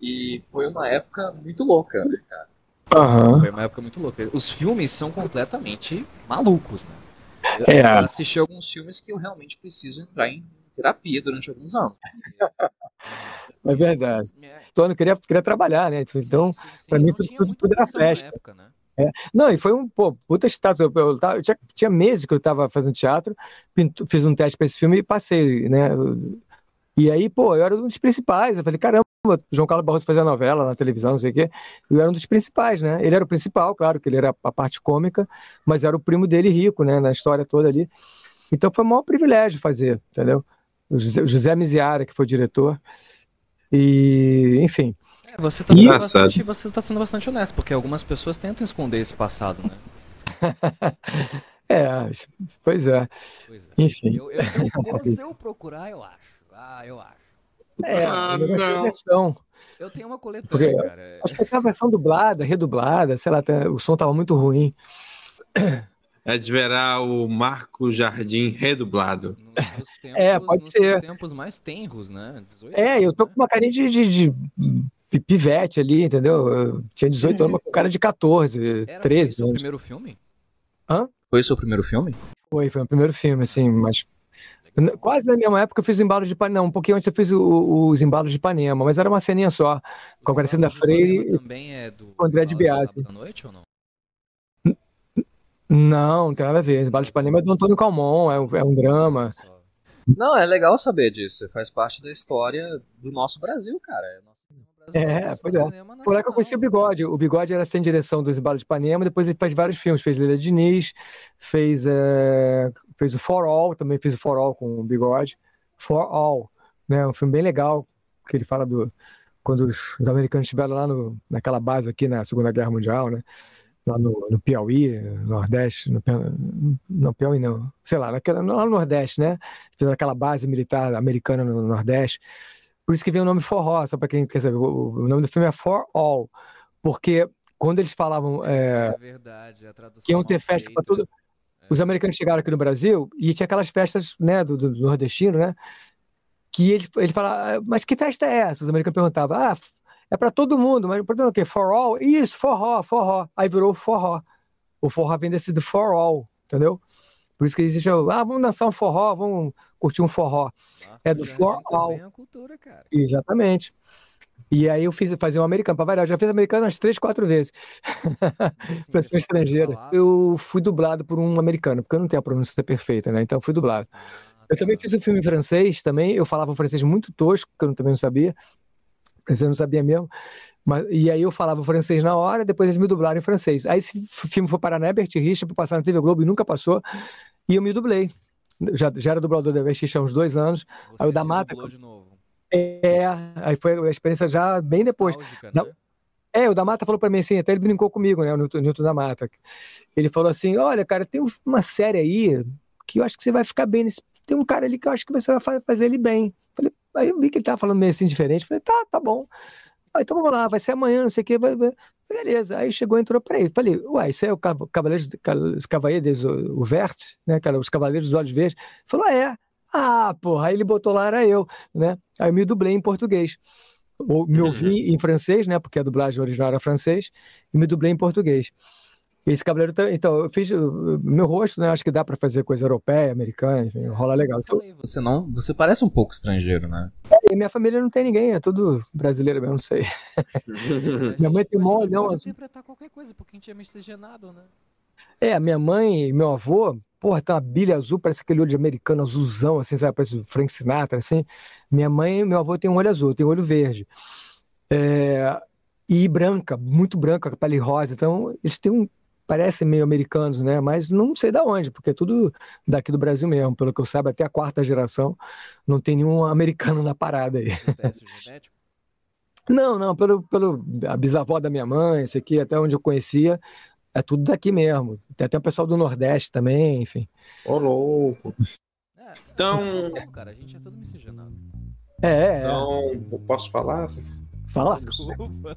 E foi uma época muito louca, né, cara? Uhum. Foi uma época muito louca. Os filmes são completamente malucos, né? Eu, é. assisti alguns filmes que eu realmente preciso entrar em terapia durante alguns anos. é verdade. É. Então, eu queria, queria trabalhar, né? Então, para mim, tudo, tudo, tudo era festa. Época, né? É. Não, e foi um pô, puta status. Eu, eu, eu tinha, tinha, meses que eu estava fazendo teatro, pinto, fiz um teste para esse filme e passei, né? E aí, pô, eu era um dos principais. Eu falei, caramba. João Carlos Barroso fazia novela na televisão, não sei o quê. Ele era um dos principais, né? Ele era o principal, claro, que ele era a parte cômica, mas era o primo dele rico, né? Na história toda ali. Então foi um maior privilégio fazer, entendeu? O José, o José Miziara, que foi o diretor. E, enfim. É, você, tá bastante, você tá sendo bastante honesto, porque algumas pessoas tentam esconder esse passado, né? é, pois é. Pois é. Enfim. Eu, eu, se, eu, se eu procurar, eu acho. Ah, eu acho. É, ah, é Versão. Eu tenho uma coletora, Porque, cara. É. Acho que aquela versão dublada, redublada, sei lá, o som tava muito ruim. É de verar o Marco Jardim redublado. Tempos, é, pode ser. tempos mais tenros, né? é, anos, eu tô né? com uma carinha de, de, de, pivete ali, entendeu? Eu tinha 18 hum. anos, mas com cara de 14, Era, 13 anos. Foi o primeiro filme? Hã? Foi o seu primeiro filme? Foi, foi o primeiro filme, assim, mas Quase na mesma época eu fiz o embalo de Ipanema. Não, um pouquinho antes eu fiz o, o, os embalos de Ipanema, mas era uma ceninha só. Com a Gracinda Freire. Também é do. Com André de Biasi. Da noite ou não? Não, não tem nada a ver. Embalo de Ipanema é do Antônio Calmon, é um, é um drama. Não, é legal saber disso. Faz parte da história do nosso Brasil, cara. É nosso é, pois é. Por lá que eu conheci o Bigode. O Bigode era sem direção do embalos de Panema, depois ele faz vários filmes. Fez Leila Diniz, fez. É fez o For All, também fez o For All com o Bigode. For All, né? Um filme bem legal, que ele fala do. Quando os, americanos estiveram lá no, naquela base aqui na Segunda Guerra Mundial, né? Lá no, no Piauí, Nordeste, no, no, Piauí não, sei lá, naquela, lá no Nordeste, né? aquela base militar americana no Nordeste. Por isso que vem o nome Forró, só para quem quer saber. O, o nome do filme é For All, porque quando eles falavam é, é verdade, que iam ter festa para os americanos chegaram aqui no Brasil e tinha aquelas festas né, do, do nordestino, né? Que ele, ele fala, ah, mas que festa é essa? Os americanos perguntavam, ah, é para todo mundo, mas o é o quê? For all? Isso, forró, forró. Aí virou forró. O forró vem desse do for all, entendeu? Por isso que existe, ah, vamos dançar um forró, vamos curtir um forró. Ah, é do for all. Tá a cultura, cara. Exatamente. E aí eu fiz fazer um americano para variar. Eu já fiz americano umas três, quatro vezes. para ser estrangeira. Eu fui dublado por um americano, porque eu não tenho a pronúncia perfeita, né? Então eu fui dublado. Ah, eu também tá. fiz um filme em francês também. Eu falava um francês muito tosco, que eu também não sabia. mas eu não sabia mesmo. Mas, e aí eu falava francês na hora, depois eles me dublaram em francês. Aí esse filme foi para Nebert Richa, para passar na TV Globo e nunca passou. E eu me dublei. Já, já era dublador da Vestícia há uns dois anos. Você aí o da Mata. De novo. É, aí foi a experiência já bem depois. Né? É, o da Mata falou para mim assim, até ele brincou comigo, né, o Newton, Newton da Mata. Ele falou assim: "Olha, cara, tem uma série aí que eu acho que você vai ficar bem nesse... tem um cara ali que eu acho que você vai fazer ele bem". Falei, aí eu vi que ele tava falando meio assim diferente, falei: "Tá, tá bom". Ah, então vamos lá, vai ser amanhã, não sei o quê. Vai, vai. Beleza. Aí chegou, entrou para ele. Falei, uai, isso é o Cavaleiros, os Cavaleiros, o Vert, né, cara, os Cavaleiros dos Olhos Verdes. Falou, é. Ah, porra, aí ele botou lá, era eu, né? Aí eu me dublei em português. Ou me uhum. ouvi em francês, né? Porque a dublagem original era francês, e me dublei em português. Esse cabeleiro, então, eu fiz meu rosto, né? Acho que dá para fazer coisa europeia, americana, enfim, rola legal. Então, você não, você parece um pouco estrangeiro, né? É, minha família não tem ninguém, é tudo brasileiro, eu não sei. minha mãe tem mó olhão azul. interpretar qualquer coisa, porque a gente é miscigenado, né? É, a minha mãe e meu avô, porra, tem uma bilha azul, parece aquele olho de americano azulzão, assim, sabe? Parece Frank Sinatra, assim. Minha mãe e meu avô tem um olho azul, tem um olho verde. É, e branca, muito branca, pele rosa. Então, eles têm um. Parecem meio americanos, né? Mas não sei da onde, porque é tudo daqui do Brasil mesmo. Pelo que eu saiba, até a quarta geração não tem nenhum americano na parada aí. Não, não, pelo, pelo a bisavó da minha mãe, isso aqui, até onde eu conhecia, é tudo daqui mesmo. Tem até o pessoal do Nordeste também, enfim. Ô, louco. É, é então. É, cara, a gente é todo miscigenado. É, é. Então, posso falar? Fala. Desculpa.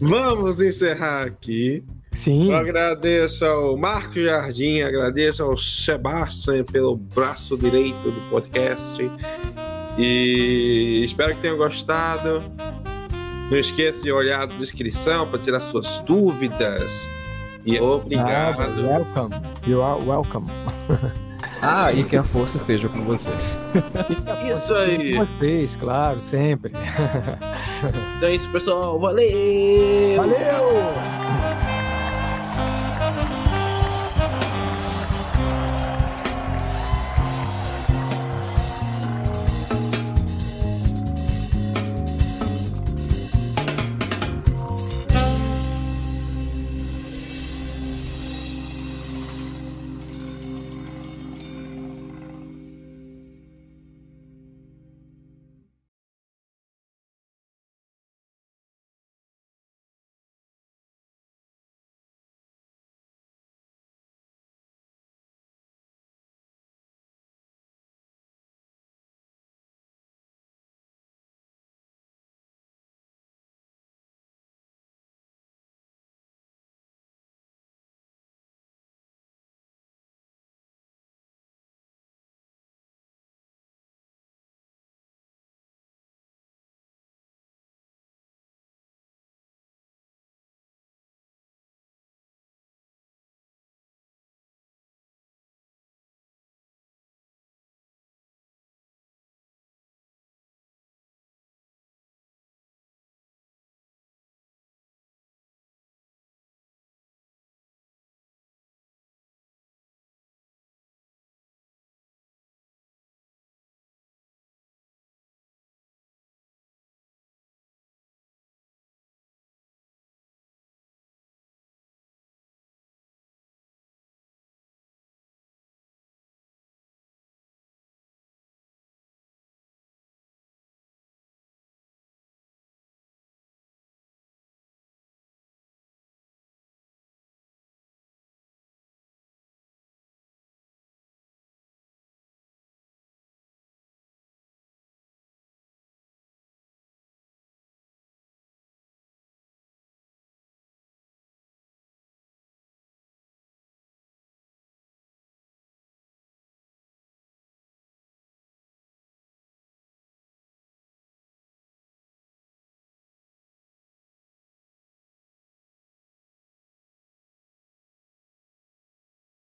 Vamos encerrar aqui. Sim. Eu agradeço ao Marco Jardim, agradeço ao Sebastian pelo braço direito do podcast. E espero que tenham gostado. Não esqueça de olhar a descrição para tirar suas dúvidas. E ah, obrigado. Ah, welcome. You are welcome. Ah, e que a força esteja com você. Isso aí. Com vocês, claro, sempre. Então é isso, pessoal. Valeu! Valeu!